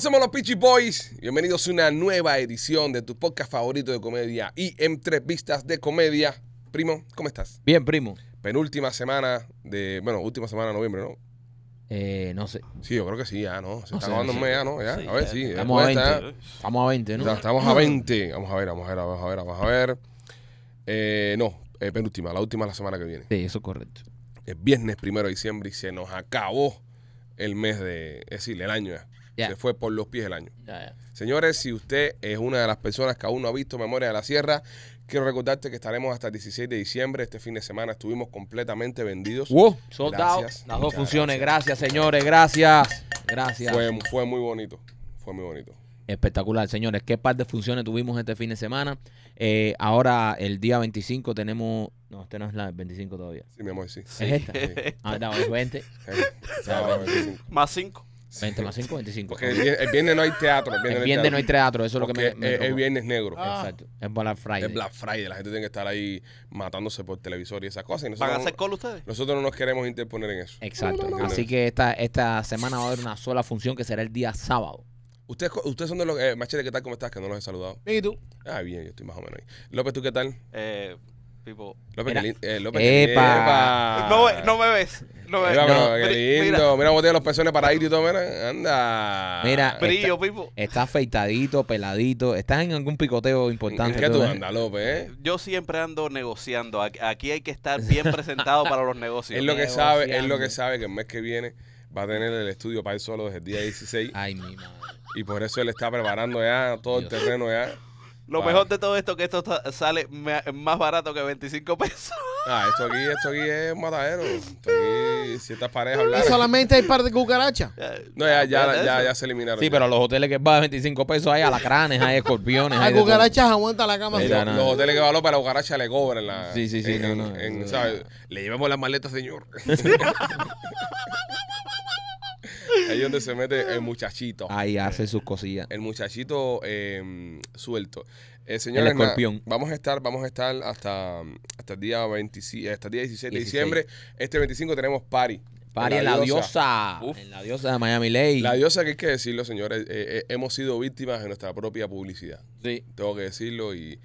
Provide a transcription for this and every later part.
somos los Peachy Boys. Bienvenidos a una nueva edición de tu podcast favorito de comedia y entrevistas de comedia. Primo, ¿cómo estás? Bien, primo. Penúltima semana de. Bueno, última semana de noviembre, ¿no? Eh, no sé. Sí, yo creo que sí, ya, ¿no? Se está acabando ya, ¿no? Ya, a ver, sí. Estamos a 20. Estamos a 20, ¿no? Estamos a 20. Mm. Vamos a ver, vamos a ver, vamos a ver, vamos a ver. Eh, no, eh, penúltima, la última la semana que viene. Sí, eso es correcto. Es viernes primero de diciembre y se nos acabó el mes de. Es decir, el año ya. Se fue por los pies el año. Señores, si usted es una de las personas que aún no ha visto Memoria de la Sierra, quiero recordarte que estaremos hasta el 16 de diciembre. Este fin de semana estuvimos completamente vendidos. Wow, Las dos funciones. Gracias. señores. Gracias. Gracias. Fue, muy bonito. Fue muy bonito. Espectacular, señores. Qué par de funciones tuvimos este fin de semana. Eh, ahora, el día 25, tenemos. No, este no es la 25 todavía. Sí, mi amor, sí. esta. Ah, no, 20. Eh, Más 5. 20 más 5, 25. Porque el, viernes no hay teatro. El viernes, no hay teatro, eso es lo que me. Es viernes negro. Ah. Exacto. Es Black Friday. Es Black Friday. La gente tiene que estar ahí matándose por televisor y esas cosas. Y ¿Van a hacer call ustedes? Nosotros no nos queremos interponer en eso. Exacto. Así que esta, esta semana va a haber una sola función que será el día sábado. Ustedes, son de los. Eh, Machete, ¿qué tal? ¿Cómo estás? Que no los he saludado. ¿y tú? Ah, bien, yo estoy más o menos ahí. López, ¿tú qué tal? Eh López, eh, López, No, me ves. No me ves. Mira, qué lindo. Mira, los pezones para ir y todo. Mira, anda. Mira, está afeitadito, peladito. ¿Estás en algún picoteo importante? tú eh? Yo siempre ando negociando. Aquí- hay que estar bien presentado para los negocios. Es lo que sabe, es lo que sabe que el mes que viene va a tener el estudio para él solo desde el día 16. Ay, mi madre. Y por eso él está preparando ya todo el terreno ya. Lo mejor de todo esto es que esto sale más barato que 25 pesos. Ah, esto aquí, esto aquí es un matadero. Esto aquí, ciertas parejas Y solamente hay par de cucarachas. No, ya, ya, ya, ya, se eliminaron. Sí, pero los hoteles que van a 25 pesos hay alacranes, hay escorpiones. Hay cucarachas aguanta la cama. Los hoteles que valen a para cucarachas le cobran la. Sí, sí, sí. Le llevamos las maletas, señor. Ahí donde se mete el muchachito. Ahí eh. hace sus cosillas. El muchachito em, suelto. Eh, el señor escorpión. vamos a estar, vamos a estar hasta, hasta el día eh, hasta 16 de diciembre. Este 25 tenemos party. Pari la, diosa. la diosa de Miami Ley. La diosa que hay que decirlo, señores, eh, eh, hemos sido víctimas de nuestra propia publicidad. Sí. Tengo que decirlo y,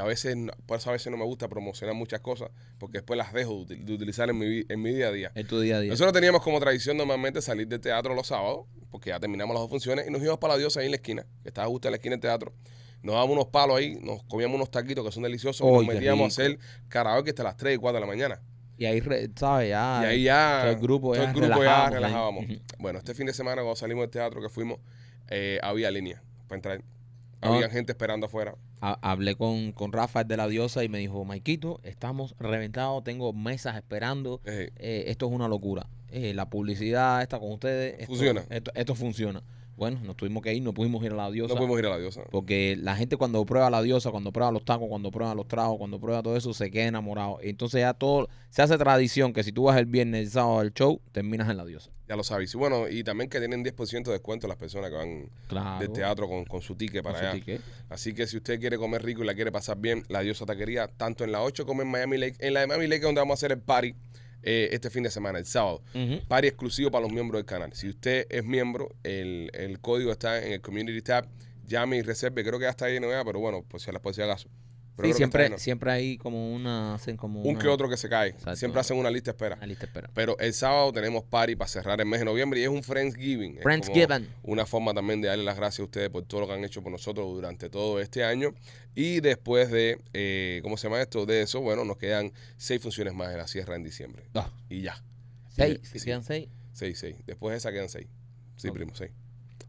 a veces, por eso a veces no me gusta promocionar muchas cosas porque después las dejo de, utilizar en mi, día a día. En tu día a día. Nosotros teníamos como tradición normalmente salir del teatro los sábados porque ya terminamos las dos funciones y nos íbamos para la diosa ahí en la esquina, que estaba justo en la esquina del teatro nos dábamos unos palos ahí, nos comíamos unos taquitos que son deliciosos, y nos metíamos a hacer karaoke hasta las 3 y 4 de la mañana. Y ahí, ¿sabes? Ya, y ahí ya. Todo el grupo, ya relajábamos. Bueno, este fin de semana, cuando salimos del teatro que fuimos, eh, había línea para entrar. Ah. Había gente esperando afuera. Hablé con, con de la Diosa y me dijo, Maikito, estamos reventados, tengo mesas esperando. Eh, esto es una locura. Eh, la publicidad está con ustedes. funciona. esto, funciona. Bueno, nos tuvimos que ir, no pudimos ir a la diosa. No pudimos ir a la diosa. Porque la gente cuando prueba la diosa, cuando prueba los tacos, cuando prueba los tragos, cuando prueba todo eso, se queda enamorado. Entonces ya todo, se hace tradición que si tú vas el viernes, el sábado al show, terminas en la diosa. Ya lo sabes. Y bueno, y también que tienen 10% de descuento las personas que van de teatro con, su ticket para allá. Así que si usted quiere comer rico y la quiere pasar bien, la diosa taquería, tanto en la 8 como en Miami Lake, en la de Miami Lake donde vamos a hacer el party. Eh, este fin de semana, el sábado. Par exclusivo para los miembros del canal. Si usted es miembro, el, el código está en el Community Tab. Llame y reserve. Creo que ya está ahí nueva, pero bueno, pues si a decir decir caso sí, siempre, siempre hay como una. Hacen como un que otro que se cae. Siempre hacen una lista de espera. Una lista espera. Pero el sábado tenemos party para cerrar el mes de noviembre y es un Friendsgiving. Friendsgiving. Una forma también de darle las gracias a ustedes por todo lo que han hecho por nosotros durante todo este año. Y después de, eh, ¿cómo se llama esto? De eso, bueno, nos quedan seis funciones más en la sierra en diciembre. Ah. Y ya. ¿Seis? quedan seis? Seis, seis. Después de esa quedan seis. Sí, primo, seis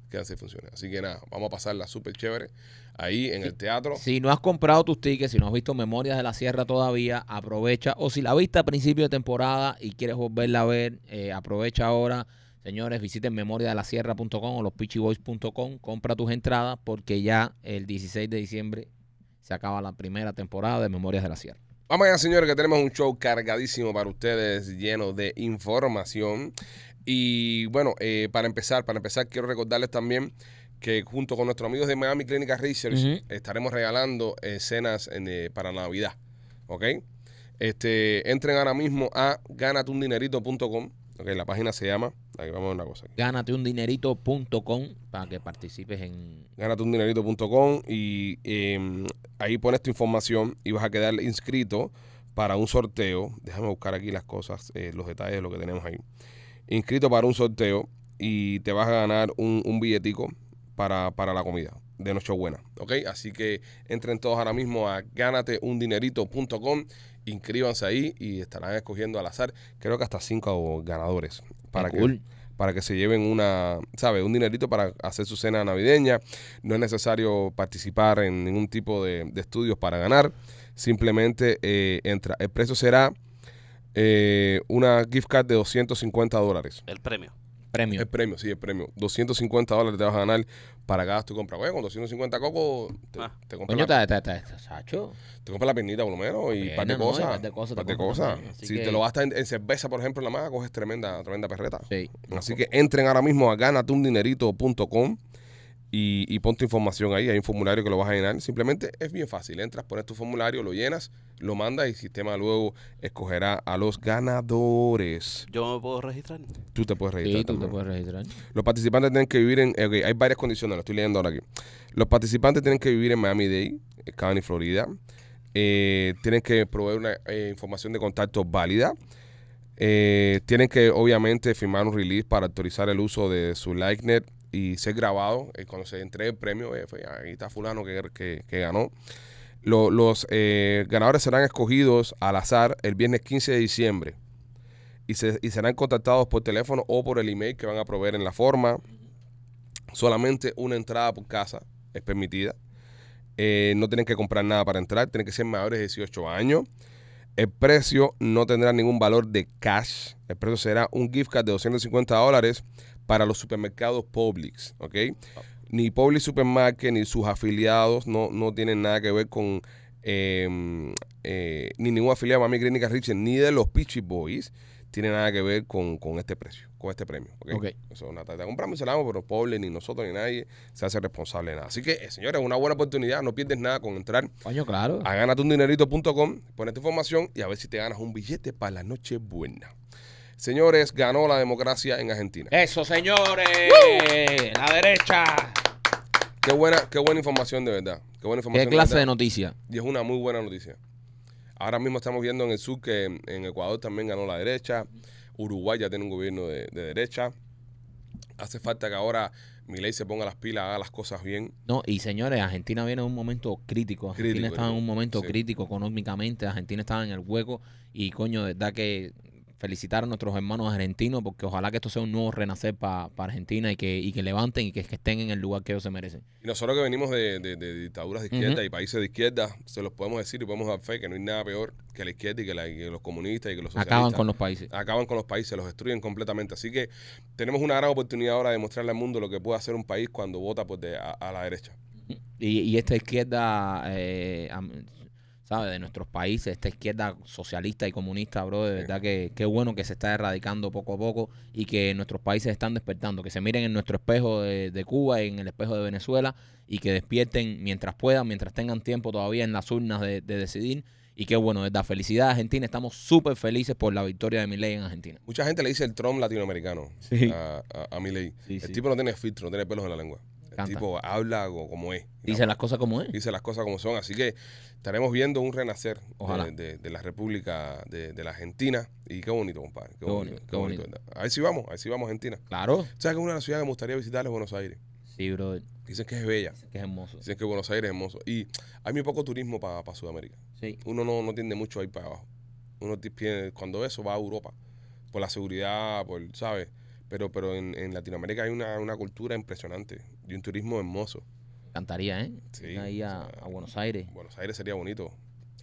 que así funciona. Así que nada, vamos a pasarla súper chévere ahí en el teatro. Si no has comprado tus tickets, si no has visto Memorias de la Sierra todavía, aprovecha. O si la viste a principio de temporada y quieres volverla a ver, eh, aprovecha ahora. Señores, visiten memoriadelasierra.com o lospitchyboys.com compra tus entradas porque ya el 16 de diciembre se acaba la primera temporada de Memorias de la Sierra. Vamos allá, señores, que tenemos un show cargadísimo para ustedes, lleno de información. Y bueno, eh, para empezar, para empezar, quiero recordarles también que junto con nuestros amigos de Miami Clinic Research estaremos regalando escenas eh, para Navidad. ¿Ok? Este, entren ahora mismo a ganatundinerito.com. Okay, la página se llama. ahí vamos a ver una cosa. Ganatundinerito.com para que participes en. Ganatundinerito.com y em, ahí pones tu información y vas a quedar inscrito para un sorteo. Déjame buscar aquí las cosas, eh, los detalles de lo que tenemos ahí inscrito para un sorteo y te vas a ganar un, un billetico para, la comida de Nochebuena, ¿ok? Así que entren todos ahora mismo a ganateundinerito.com, inscríbanse ahí y estarán escogiendo al azar, creo que hasta cinco ganadores para ah, que... para que se lleven una, sabe Un dinerito para hacer su cena navideña. No es necesario participar en ningún tipo de, estudios para ganar. Simplemente eh, entra. El precio será eh, una gift card de 250 dólares. El premio. Premio. El premio, sí, el premio. 250 dólares te vas a ganar para cada tu compra. Bueno, con 250 cocos ah. te, te compras. la, te, compras la piernita por lo menos y parte de cosas. de cosas. Si te lo gastas en, cerveza, por ejemplo, en la maga, coges tremenda, tremenda perreta. Así que entren ahora mismo a ganatundinerito.com y, pon tu información ahí. Hay un formulario que lo vas a llenar. Simplemente es bien fácil. Entras, pones tu formulario, lo llenas, lo mandas y el sistema luego escogerá a los ganadores. ¿Yo me puedo registrar? Tú te puedes registrar. tú te puedes registrar. Los participantes tienen que vivir en. hay varias condiciones, lo estoy leyendo ahora aquí. Los participantes tienen que vivir en Miami-Dade, eh, County, Florida. Eh, tienen que proveer una eh, información de contacto válida. tienen que, obviamente, firmar un release para autorizar el uso de su LightNet y ser grabado eh, cuando se entregue el premio. Eh, fue, ahí está fulano que, que, ganó. los eh, ganadores serán escogidos al azar el viernes 15 de diciembre y, serán contactados por teléfono o por el email que van a proveer en la forma. Solamente una entrada por casa es permitida. no tienen que comprar nada para entrar, tienen que ser mayores de 18 años. El precio no tendrá ningún valor de cash. El precio será un gift card de 250 dólares para los supermercados Publix, ¿ok? Ah. Ni Publix Supermarket ni sus afiliados no, no tienen nada que ver con em, eh, ni ningún afiliado de Mami Clínica Richard ni de los Peachy Boys tiene nada que ver con, este precio, con este premio. ¿ok? okay. Eso es una Compramos y se pero Publix, ni nosotros, ni nadie se hace responsable de nada. Así que, eh, señores, una buena oportunidad. No pierdes nada con entrar Año, claro. a ganatundinerito.com, pones tu información y a ver si te ganas un billete para la noche buena. Señores, ganó la democracia en Argentina. Eso, señores. La derecha. Qué buena, qué buena información de verdad. Qué buena información. clase de, noticia. Y es una muy buena noticia. Ahora mismo estamos viendo en el sur que en Ecuador también ganó la derecha. Uruguay ya tiene un gobierno de, derecha. Hace falta que ahora Milei se ponga las pilas, haga las cosas bien. No, y señores, Argentina viene en un momento crítico. Argentina estaba en un momento crítico económicamente. Argentina estaba en el hueco. Y coño, de verdad que felicitar a nuestros hermanos argentinos, porque ojalá que esto sea un nuevo renacer para Argentina y que, y que levanten y que, estén en el lugar que ellos se merecen. Y nosotros que venimos de, dictaduras de izquierda y países de izquierda, se los podemos decir y podemos dar fe que no hay nada peor que la izquierda y que, los comunistas y que los socialistas. Acaban con los países. Acaban con los países, los destruyen completamente. Así que tenemos una gran oportunidad ahora de mostrarle al mundo lo que puede hacer un país cuando vota pues, de, a, la derecha. Y, esta izquierda eh, de nuestros países, esta izquierda socialista y comunista, bro, de verdad que qué bueno que se está erradicando poco a poco y que nuestros países están despertando, que se miren en nuestro espejo de, Cuba y en el espejo de Venezuela y que despierten mientras puedan, mientras tengan tiempo todavía en las urnas de, decidir. Y qué bueno, desde la felicidad Argentina, estamos súper felices por la victoria de Milei en Argentina. Mucha gente le dice el Trump latinoamericano a, a, el tipo no tiene filtro, no tiene pelos en la lengua tipo habla como es. Dice las cosas como es. Dice las cosas como son. Así que estaremos viendo un renacer De, la República de, la Argentina. Y qué bonito, compadre. Qué, bonito, Qué bonito. A ver vamos, a ver vamos a Argentina. Claro. ¿Sabes que una de las ciudades que me gustaría visitar es Buenos Aires? Sí, bro Dicen que es bella. que es hermoso. Dicen que Buenos Aires es hermoso. Y hay muy poco turismo para Sudamérica. Sí. Uno no, no tiende mucho ahí para abajo. Uno tiene cuando eso va a Europa. Por la seguridad, por, ¿sabes? Pero, pero en, Latinoamérica hay una, una cultura impresionante de un turismo hermoso. cantaría ¿eh? Sí, ahí a, Buenos Aires. Buenos Aires sería bonito.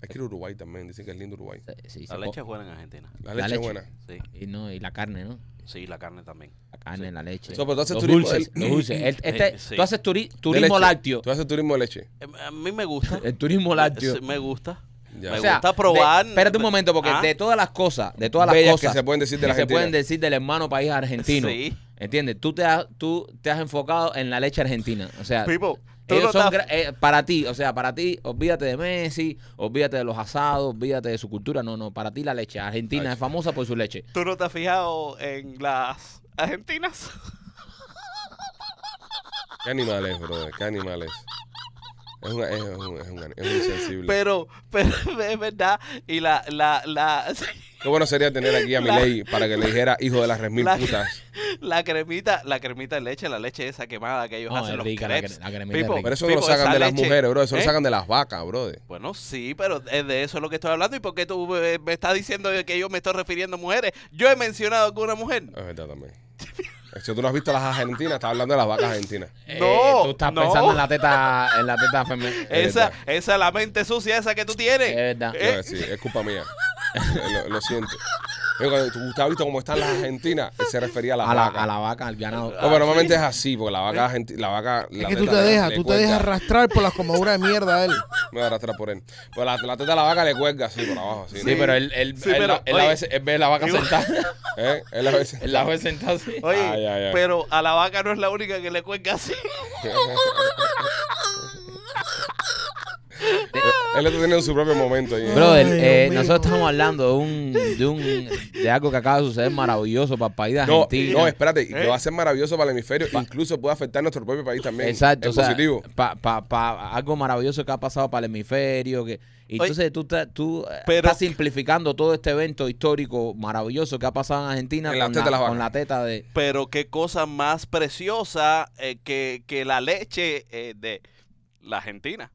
Hay que ir a Uruguay también, dicen que es lindo Uruguay. la leche es buena en Argentina. La, leche, es buena. Sí. Y, no, y la carne, ¿no? Sí, la carne también. La carne, la leche. pero tú haces turismo, dulces, este, Tú haces turismo lácteo. Tú haces turismo de leche. Eh, a mí me gusta. el turismo eh, lácteo. Me gusta. Me gusta probar. espérate un momento, porque ¿Ah? de todas las cosas, de todas las cosas que se pueden decir de la se pueden decir del hermano país argentino, sí. ¿Entiendes? Tú te, has, tú te has enfocado en la leche argentina. O sea, eh, para ti, o sea, para ti, olvídate de Messi, olvídate de los asados, olvídate de su cultura. No, no, para ti la leche. Argentina es famosa por su leche. ¿Tú no te has fijado en las argentinas? ¿Qué animales, brother? ¿Qué animales? Es un, es, insensible. Pero, pero es verdad. Y la, la, la. Qué bueno sería tener aquí a mi ley para que le dijera hijo de las res mil la, putas. La cremita, la cremita de leche, la leche esa quemada que ellos hacen los pero eso no lo sacan de las mujeres, bro. Eso lo ¿eh? sacan de las vacas, bro. Bueno, sí, pero es de eso es lo que estoy hablando. ¿Y por qué tú eh, me estás diciendo que yo me estoy refiriendo a mujeres? Yo he mencionado que una mujer. Es verdad también. Si tú no has visto las argentinas, estás hablando de las vacas argentinas. Eh, no. tú estás pensando en la teta, en la teta femenina. Esa, eh, esa es la mente sucia esa que tú tienes. Es verdad. Eh. es culpa mía. lo siento. ¿Usted visto cómo están las argentinas? se refería a la vaca. a la vaca, al ganado. No, pero normalmente es así, porque la vaca... La vaca que tú te dejas, tú te dejas arrastrar por las comoduras de mierda A él. Me voy a arrastrar por él. Pero pues la, la teta de la vaca le cuelga así por abajo. sí, pero él, él, él, a veces ve la vaca sentada. ¿Eh? Él la ve sentada. así. Oye, pero a la vaca no es la única que le cuelga así. Él está teniendo su propio momento ¿eh? Brother, eh, nosotros estamos hablando de un, de un de algo que acaba de suceder maravilloso para el país de Argentina. No, espérate, que eh. va a ser maravilloso para el hemisferio, incluso puede afectar nuestro propio país también. Exacto, es positivo. pa, algo maravilloso que ha pasado para el hemisferio, que entonces tú, tú estás simplificando todo este evento histórico maravilloso que ha pasado en Argentina con, la, teta de... Pero qué cosa más preciosa que, que, la leche de la Argentina.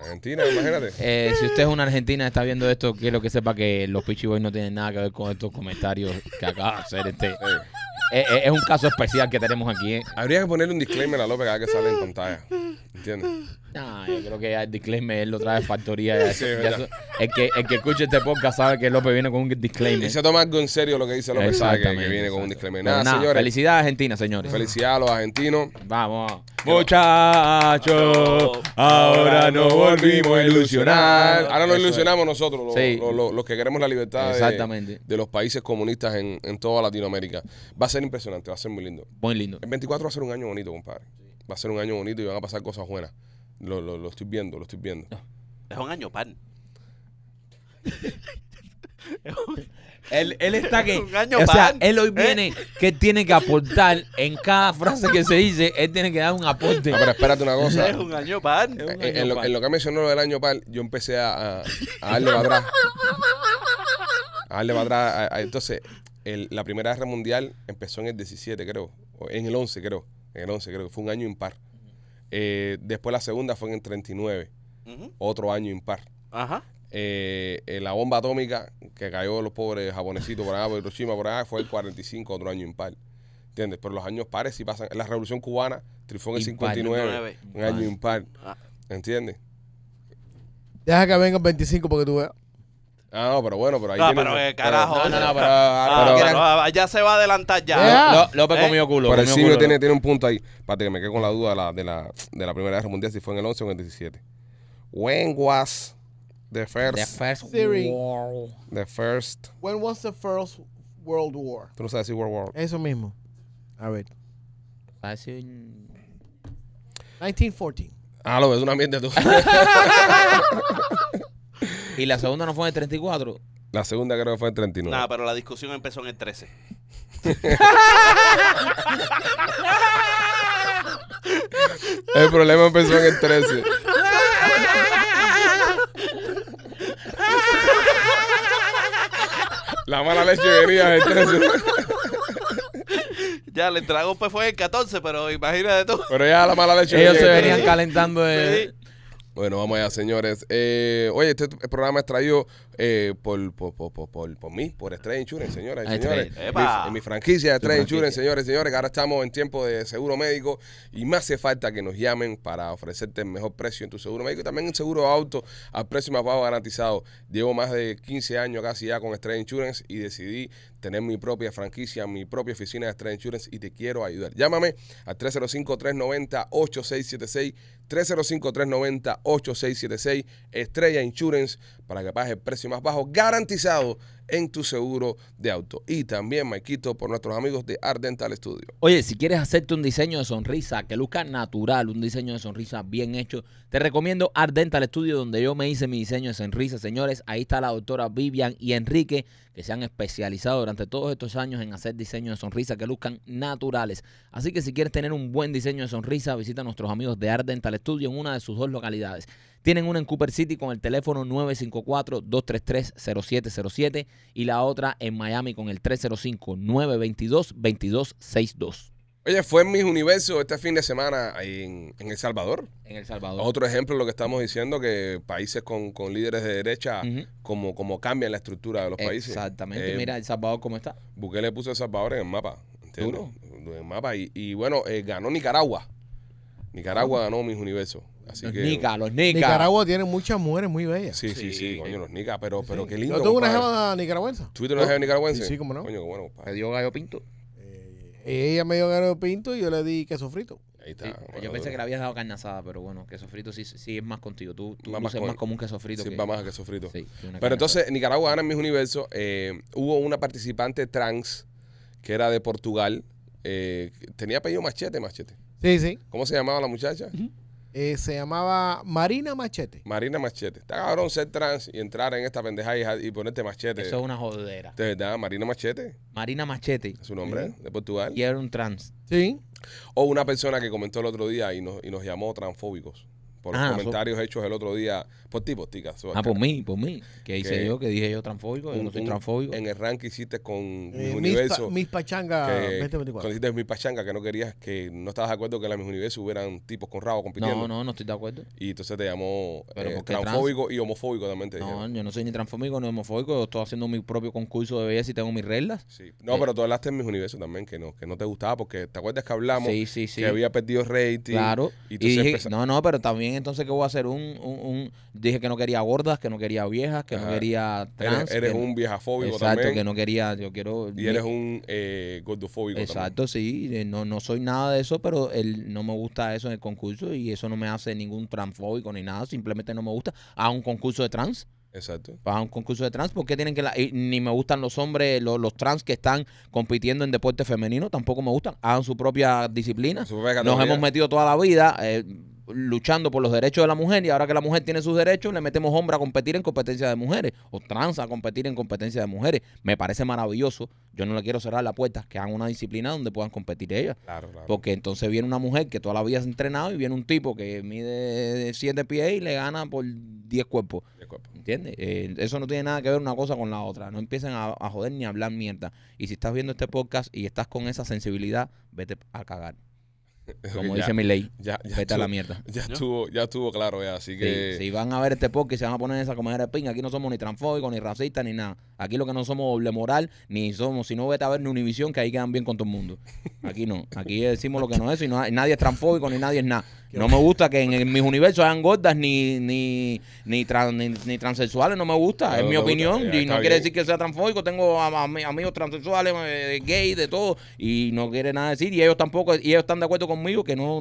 Argentina, imagínate. Eh, si usted es una argentina y está viendo esto, quiero que sepa que los Peachy Boys no tienen nada que ver con estos comentarios que acaba de hacer este. Eh, eh, es, un caso especial que tenemos aquí. Habría que ponerle un disclaimer a López cada que sale en pantalla. ¿Entiendes? No, creo que ya el disclaimer él lo trae factoría. el, que, escuche este podcast sabe que López viene con un disclaimer. Y se toma algo en serio lo que dice López, viene con un Felicidades Argentina, señores. Felicidades a los argentinos. Vamos. Muchachos, ahora nos volvimos a ilusionar. Ahora nos ilusionamos nosotros, los, que queremos la libertad De, los países comunistas en, toda Latinoamérica. Va a ser impresionante, va a ser muy lindo. Muy lindo. El 24 va a ser un año bonito, compadre. Va a ser un año bonito y van a pasar cosas buenas. Lo, lo, lo estoy viendo, lo estoy viendo. Es un año pan. Él, él está que. Un año o sea, él hoy ¿eh? viene que tiene que aportar en cada frase que se dice, él tiene que dar un aporte. espérate una cosa. Es un año eh, pan. en, lo, que mencionó lo del año pan, yo empecé a, darle para atrás. A darle para atrás. entonces, el, la Primera Guerra Mundial empezó en el 17, creo. En el 11, creo. En el 11, creo. que Fue un año impar. Eh, después la segunda fue en el 39, otro año impar. Ajá. Eh, eh, la bomba atómica que cayó los pobres japonesitos por allá, Hiroshima, por fue el 45, otro año impar. ¿Entiendes? Pero los años pares sí pasan. La revolución cubana triunfó en el 59, un año impar. Ah. ¿Entiendes? Deja que venga el 25 porque tú veas. Ah, no, pero bueno, pero ahí. No, eh, pero carajo. No, no, eh, pero- ah, ah, ah, ya se va a adelantar ya. López comió eh, culo. Pero el tiene, un punto ahí. Para que me quede con la duda de la, Primera Guerra Mundial, si fue en el 11 o en el 17. When was the The first... Theory. war. The first... When was the first World War? Tú no sabes decir World War. Eso mismo. A ver. 1914. Ah, lo ves una mierda tú. Y la segunda no fue en el 34. La segunda creo que fue en el 39. No, pero la discusión empezó en el 13. el problema empezó en el 13. La mala leche venía el 13. Ya, el trago pues fue el 14, pero imagínate tú. Pero ya la mala leche. Ellos se venían calentando de, bueno, vamos allá, señores. oye, este programa es traído por, por, por, por, por mí, por Estrella Insurance, señoras y señores. Mi, mi, franquicia de Estrella Insurance, señores señores, ahora estamos en tiempo de seguro médico y más hace falta que nos llamen para ofrecerte el mejor precio en tu seguro médico y también en seguro auto a precio más bajo garantizado. Llevo más de 15 años casi ya con Estrella Insurance y decidí tener mi propia franquicia, mi propia oficina de Estrella Insurance y te quiero ayudar. Llámame al 305-390-8676 305-390-8676, Estrella Insurance, para que pagues el precio más bajo garantizado en tu seguro de auto. Y también, quito por nuestros amigos de Ardental Studio. Oye, si quieres hacerte un diseño de sonrisa que luzca natural, un diseño de sonrisa bien hecho, te recomiendo Ardental Studio, donde yo me hice mi diseño de sonrisa. Señores, ahí está la doctora Vivian y Enrique, que se han especializado durante todos estos años en hacer diseños de sonrisa que luzcan naturales. Así que si quieres tener un buen diseño de sonrisa, visita a nuestros amigos de Ardental Studio en una de sus dos localidades. Tienen una en Cooper City con el teléfono 954-233-0707 y la otra en Miami con el 305-922-2262. Oye, fue en Mis universos este fin de semana en, El Salvador. En El Salvador. Otro ejemplo de lo que estamos diciendo, que países con, líderes de derecha, como, cambian la estructura de los países. Exactamente. Eh, Mira, El Salvador, ¿cómo está? le puso El Salvador en el mapa. En el mapa. Y, bueno, eh, ganó Nicaragua. Nicaragua ganó Mis universos nica, los nicas Nicaragua tiene muchas mujeres muy bellas. Sí, sí, sí, coño, los nicas, pero, pero qué lindo. Yo tuve una jeva nicaragüense. tuviste una jeva nicaragüense? Sí, cómo no. Coño, bueno, Me dio gallo pinto. ella me dio gallo pinto y yo le di queso frito. Ahí está. yo pensé que le habías dado carne asada, pero bueno, queso frito sí, sí es más contigo. Tú, tú más, más como un queso frito. Sí, va más a queso frito. pero entonces, Nicaragua ahora en mis universos. Eh, hubo una participante trans que era de Portugal. Eh, tenía apellido Machete, Machete. Sí, sí. ¿Cómo se llamaba la muchacha? Eh, se llamaba Marina Machete. Marina Machete. Está cabrón ser trans y entrar en esta pendeja y, ponerte machete. Eso es una jodera. De verdad, Marina Machete. Marina Machete. su nombre, de Portugal. Y era un trans. Sí. O una persona que comentó el otro día y nos, y nos llamó transfóbicos por los comentarios hechos el otro día por ti, por Ah, por mí, por mí. Que hice yo, que dije yo transfóbico, yo no soy transfóbico. En el ranking hiciste con eh, mis universo. mis pachanga que, mis pachanga que no querías, que no estabas de acuerdo que en la mis universo hubieran tipos con rabo compitiendo. No, no, no estoy de acuerdo. Y entonces te llamó eh, transfóbico y homofóbico también te No, yo no soy ni transfóbico ni homofóbico, yo estoy haciendo mi propio concurso de belleza y tengo mis reglas. Sí. No, eh, pero tú hablaste en mis universos también, que no, que no te gustaba, porque te acuerdas que hablamos que había perdido rating. Claro. Y, y no, no, pero también entonces qué voy a hacer un, un, dije que no quería gordas, que no quería viejas, que no quería trans. Eres, un viejafóbico exacto, que no quería, yo quiero... Y eres un eh, gordofóbico Exacto, sí, no, no soy nada de eso, pero el, no me gusta eso en el concurso y eso no me hace ningún transfóbico ni nada, simplemente no me gusta a un concurso de trans. Exacto. Para un concurso de trans, porque tienen que ni me gustan los hombres, los, los, trans que están compitiendo en deporte femenino, tampoco me gustan. Hagan su propia disciplina. Nos hemos metido toda la vida. Eh, luchando por los derechos de la mujer y ahora que la mujer tiene sus derechos, le metemos hombre a competir en competencia de mujeres o trans a competir en competencia de mujeres. Me parece maravilloso. Yo no le quiero cerrar la puerta, que hagan una disciplina donde puedan competir ellas. Porque entonces viene una mujer que toda la vida se ha entrenado y viene un tipo que mide 7 pies y le gana por 10 cuerpos. entiende eh, eso no tiene nada que ver una cosa con la otra. No empiecen a, a joder ni a hablar mierda. Y si estás viendo este podcast y estás con esa sensibilidad, vete a cagar. Como dice mi ley, ya, ya la mierda. Ya estuvo, ya estuvo claro así que... si van a ver este podcast, se van a poner esa comedia de ping. Aquí no somos ni transfóbicos, ni racistas, ni nada. Aquí lo que no somos doble moral, ni somos, si no vete a ver ni Univisión, que ahí quedan bien con todo el mundo. Aquí no, aquí decimos lo que no es y no, nadie es transfóbico, ni nadie es nada. No me gusta que en, mis universos hayan gordas ni, ni, ni, ni, transexuales, no me gusta, es mi opinión. Y no quiere decir que sea transfóbico, tengo amigos transsexuales, gays, eh, gay, de todo, y no quiere nada decir. Y ellos tampoco, y ellos están de acuerdo conmigo que no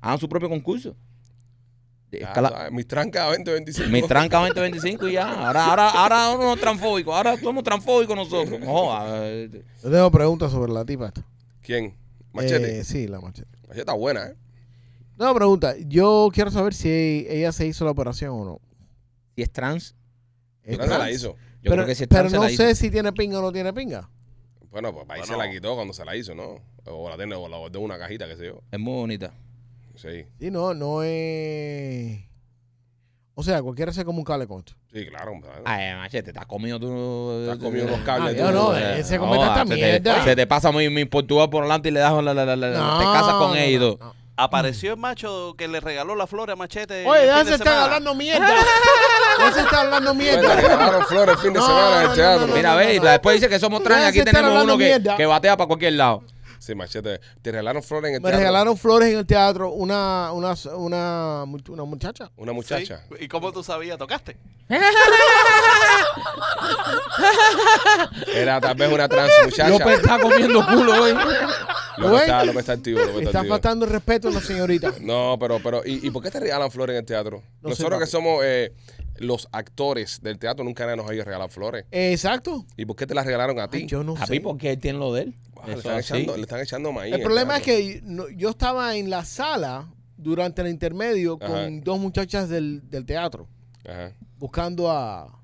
hagan su propio concurso. mis tranca escala- 25 Mis trancas 20, 25. y ya. Ahora, ahora, ahora uno es transfóbico. Ahora somos transfóbicos nosotros. No, eh. Yo tengo preguntas sobre la tipa. ¿Quién? Machete. Eh, sí, la machete. Machete está buena, ¿eh? No, pregunta. Yo quiero saber si ella se hizo la operación o no. Si es trans. se la hizo. Yo pero, creo que pero no sé si tiene pinga o no tiene pinga. Bueno, pues ahí se la quitó cuando se la hizo, ¿no? O la tiene, o la guardó en una cajita, qué sé yo. Es muy bonita. Sí. Sí, no, no es. O sea, cualquiera se come un cable con esto. Sí, claro. Ay, machete, te has comido tú. Te has eh, comido unos eh, cables. Ah, no, eh, no, ese se mierda. Te, se te pasa muy, muy por delante y le das la, la, la, Te casas con no, Apareció el macho que le regaló la flor a Machete. Oye, ya se está hablando mierda. ya se está hablando mierda. Le regalaron flores el fin de semana Mira, ve, después dice que somos trañas. Aquí tenemos uno que, que batea para cualquier lado. Sí, machete. Te regalaron flores en el Me regalaron flores en el teatro una, una, una, una muchacha. Una muchacha. ¿Y cómo tú sabías? ¿Tocaste? Era tal vez una trans muchacha. López está comiendo culo hoy. Lo está, está activo. López está, está activo. faltando el respeto a la señorita. No, pero, pero, ¿y, ¿y por qué te regalan flores en el teatro? Nosotros que somos... Eh, los actores del teatro nunca nos ido a regalar flores. Exacto. ¿Y por qué te las regalaron a ti? yo no a mí porque él tiene lo de él. le, están echando, maíz. El problema es que yo estaba en la sala durante el intermedio con dos muchachas del, teatro. Buscando a...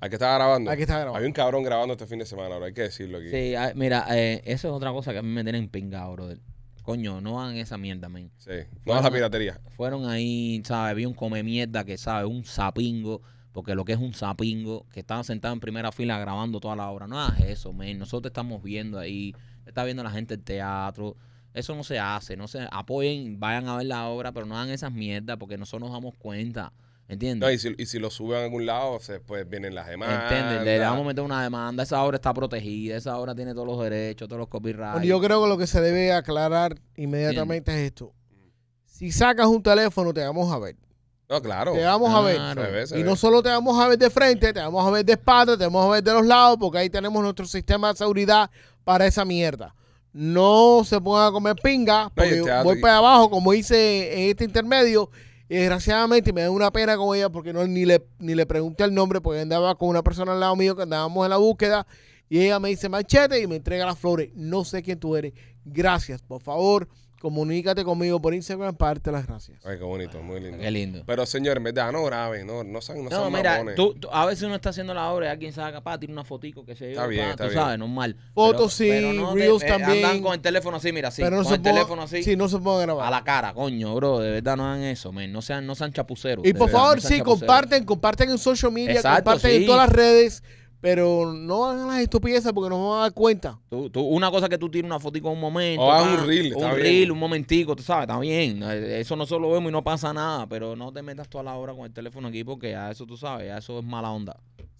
¿A qué estaba grabando? Hay un cabrón grabando este fin de semana, ahora hay que decirlo aquí. Sí, mira, eh, eso es otra cosa que a mí me tienen pingado, brother coño, no hagan esa mierda, men. Sí, no hagan la piratería. Fueron ahí, ¿sabes? Vi un come mierda que, sabe Un sapingo, porque lo que es un sapingo, que estaba sentado en primera fila grabando toda la obra. No hagas eso, men. Nosotros estamos viendo ahí, está viendo la gente el teatro. Eso no se hace, no se apoyen, vayan a ver la obra, pero no hagan esas mierdas porque nosotros nos damos cuenta. ¿Entiendes? y si, lo suben a algún lado, se, pues vienen las demandas. ¿Entiendes? Le vamos a meter una demanda. Esa obra está protegida, esa obra tiene todos los derechos, todos los copyrights. yo creo que lo que se debe aclarar inmediatamente es esto. Si sacas un teléfono, te vamos a ver. No, claro. Te vamos a ver. y no solo te vamos a ver de frente, te vamos a ver de espalda, te vamos a ver de los lados, porque ahí tenemos nuestro sistema de seguridad para esa mierda. No se pongan a comer pinga, porque voy para abajo, como hice en este intermedio, y desgraciadamente me da una pena con ella porque no, ni, le, ni le pregunté el nombre porque andaba con una persona al lado mío que andábamos en la búsqueda y ella me dice machete y me entrega las flores. No sé quién tú eres. Gracias, por favor comunícate conmigo por Instagram para darte las gracias. Ay, qué bonito, muy lindo. Qué lindo. Pero señor, en verdad, no graves, no, no sean, no, no mira, tú, a veces uno está haciendo la obra y alguien sabe capaz, tirar una fotico que se lleva, Está bien, tú bien. sabes, normal. Fotos sí, reels eh, también. Andan con el teléfono así, mira, sí, pero no con se el teléfono así. no se puede grabar. A la cara, coño, bro, de verdad no hagan eso, men, no sean no sean chapuceros. Y por favor, sí, comparten, comparten en social media, comparten en todas las redes. Pero no hagan las estupideces porque no van a dar cuenta. Tú, una cosa que tú tienes una y con un momento. O un reel. Un momentico, tú sabes, está bien. Eso no lo vemos y no pasa nada. Pero no te metas toda la hora con el teléfono aquí porque a eso tú sabes, a eso es mala onda.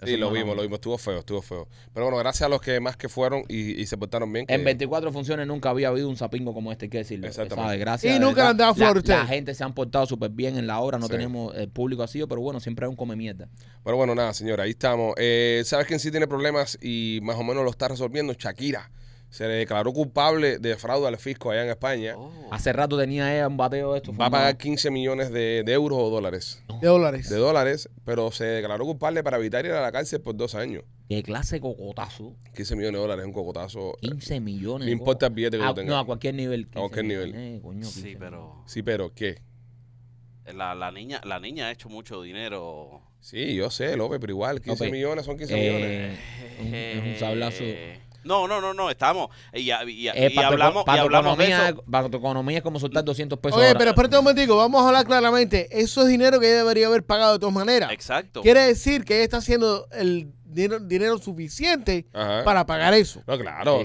Sí, lo vimos, lo vimos. Estuvo feo, estuvo feo. Pero bueno, gracias a los que más que fueron y, se portaron bien. En 24 funciones nunca había habido un sapingo como este, ¿qué que decirlo. Exactamente. Gracias. Y nunca han dado la, gente se han portado súper bien en la hora No tenemos el eh, público así, pero bueno, siempre hay un come mierda. Pero bueno, nada, señora, ahí estamos. Eh, ¿Sabes quién sí tiene problemas y más o menos lo está resolviendo? Shakira se le declaró culpable de fraude al fisco allá en España. Oh. Hace rato tenía ella un bateo de esto. Va a pagar 15 millones de, euros o dólares. De dólares. De dólares, pero se declaró culpable para evitar ir a la cárcel por dos años. ¿Qué clase cocotazo? 15 millones de dólares es un cocotazo. 15 millones. No importa el billete que ah, lo tenga. No, a cualquier nivel. A cualquier nivel. Eh, sí, pero. Sí, pero ¿qué? La, niña, la niña ha hecho mucho dinero. Sí, yo sé, López, pero igual, 15 millones son 15 eh, millones. Es un sablazo. Eh, no, no, no, no, estamos. Y, y, eh, y hablamos, hablamos economía, de Para tu economía es como soltar 200 pesos. Oye, pero espérate un momentico, vamos a hablar claramente. Eso es dinero que ella debería haber pagado de todas maneras. Exacto. Quiere decir que ella está haciendo el dinero, suficiente para pagar eso. No, claro,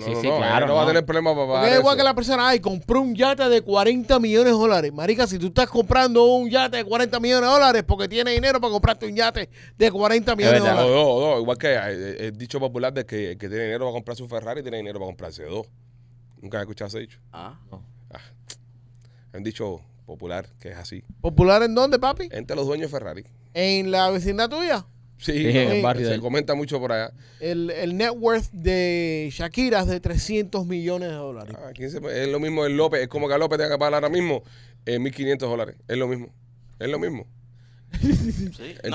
no, va a tener problema para pagar. es igual que la persona, ay, compró un yate de 40 millones de dólares. Marica, si tú estás comprando un yate de 40 millones de dólares porque tiene dinero para comprarte un yate de 40 millones de dólares. No, no, igual que eh, eh, el, dicho popular de que que tiene dinero para comprar su Ferrari tiene dinero para comprarse dos. Nunca has escuchado ese dicho. Ah, han ah. dicho popular que es así. ¿Popular en dónde, papi? Entre los dueños de Ferrari. ¿En la vecindad tuya? Sí, se comenta mucho por allá. El, el, net worth de Shakira es de 300 millones de dólares. Ah, es lo mismo el López. Es como que a López tenga que pagar ahora mismo eh, 1.500 dólares. Es lo mismo. Es lo mismo.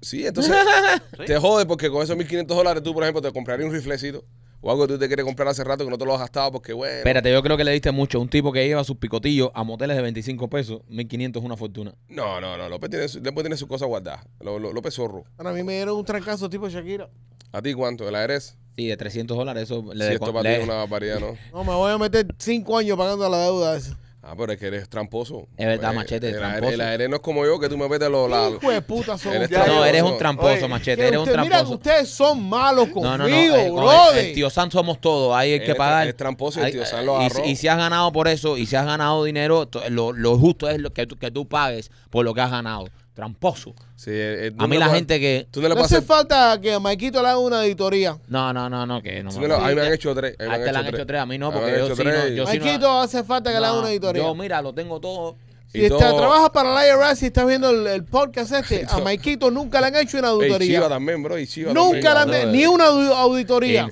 Sí, entonces te jode porque con esos 1.500 dólares tú, por ejemplo, te comprarías un riflecito o algo que tú te quieres comprar hace rato que no te lo has gastado porque, bueno. Espérate, yo creo que le diste mucho. Un tipo que lleva sus picotillos a moteles de 25 pesos, 1500 es una fortuna. No, no, no. López tiene, su, López tiene sus cosas guardadas. López Zorro. a mí me dieron un trancazo tipo Shakira. ¿A ti cuánto? ¿De la eres? Sí, de 300 dólares. Eso le si esto para ti es una barbaridad, ¿no? no, me voy a meter 5 años pagando la deuda Ah, pero es que eres tramposo. Es verdad, eh, machete, el, tramposo. El, no es como yo, que tú me metes los... lados. puta son eres No, eres un tramposo, machete, eres un tramposo. Mira, ustedes son malos conmigo, no, no, eh, el, tío San somos todos, hay que pagar. Eres tramposo y el tío San lo agarró. Y, si has ganado por eso, y si has ganado dinero, lo, lo justo es lo que, que tú pagues por lo que has ganado tramposo. Sí, eh, eh, a mí la gente que... no, hace falta que a Maikito le haga una auditoría. No, no, no, no, que no me, me, este han hecho tres. A han hecho tres, a mí no, porque yo sí no... Maikito hace falta que le haga una auditoría. Yo, mira, lo tengo todo. Si trabajas para la IRS y estás viendo el, podcast este, a Maikito nunca le han hecho una auditoría. Y Chiva también, bro. Y nunca le han hecho ni una auditoría.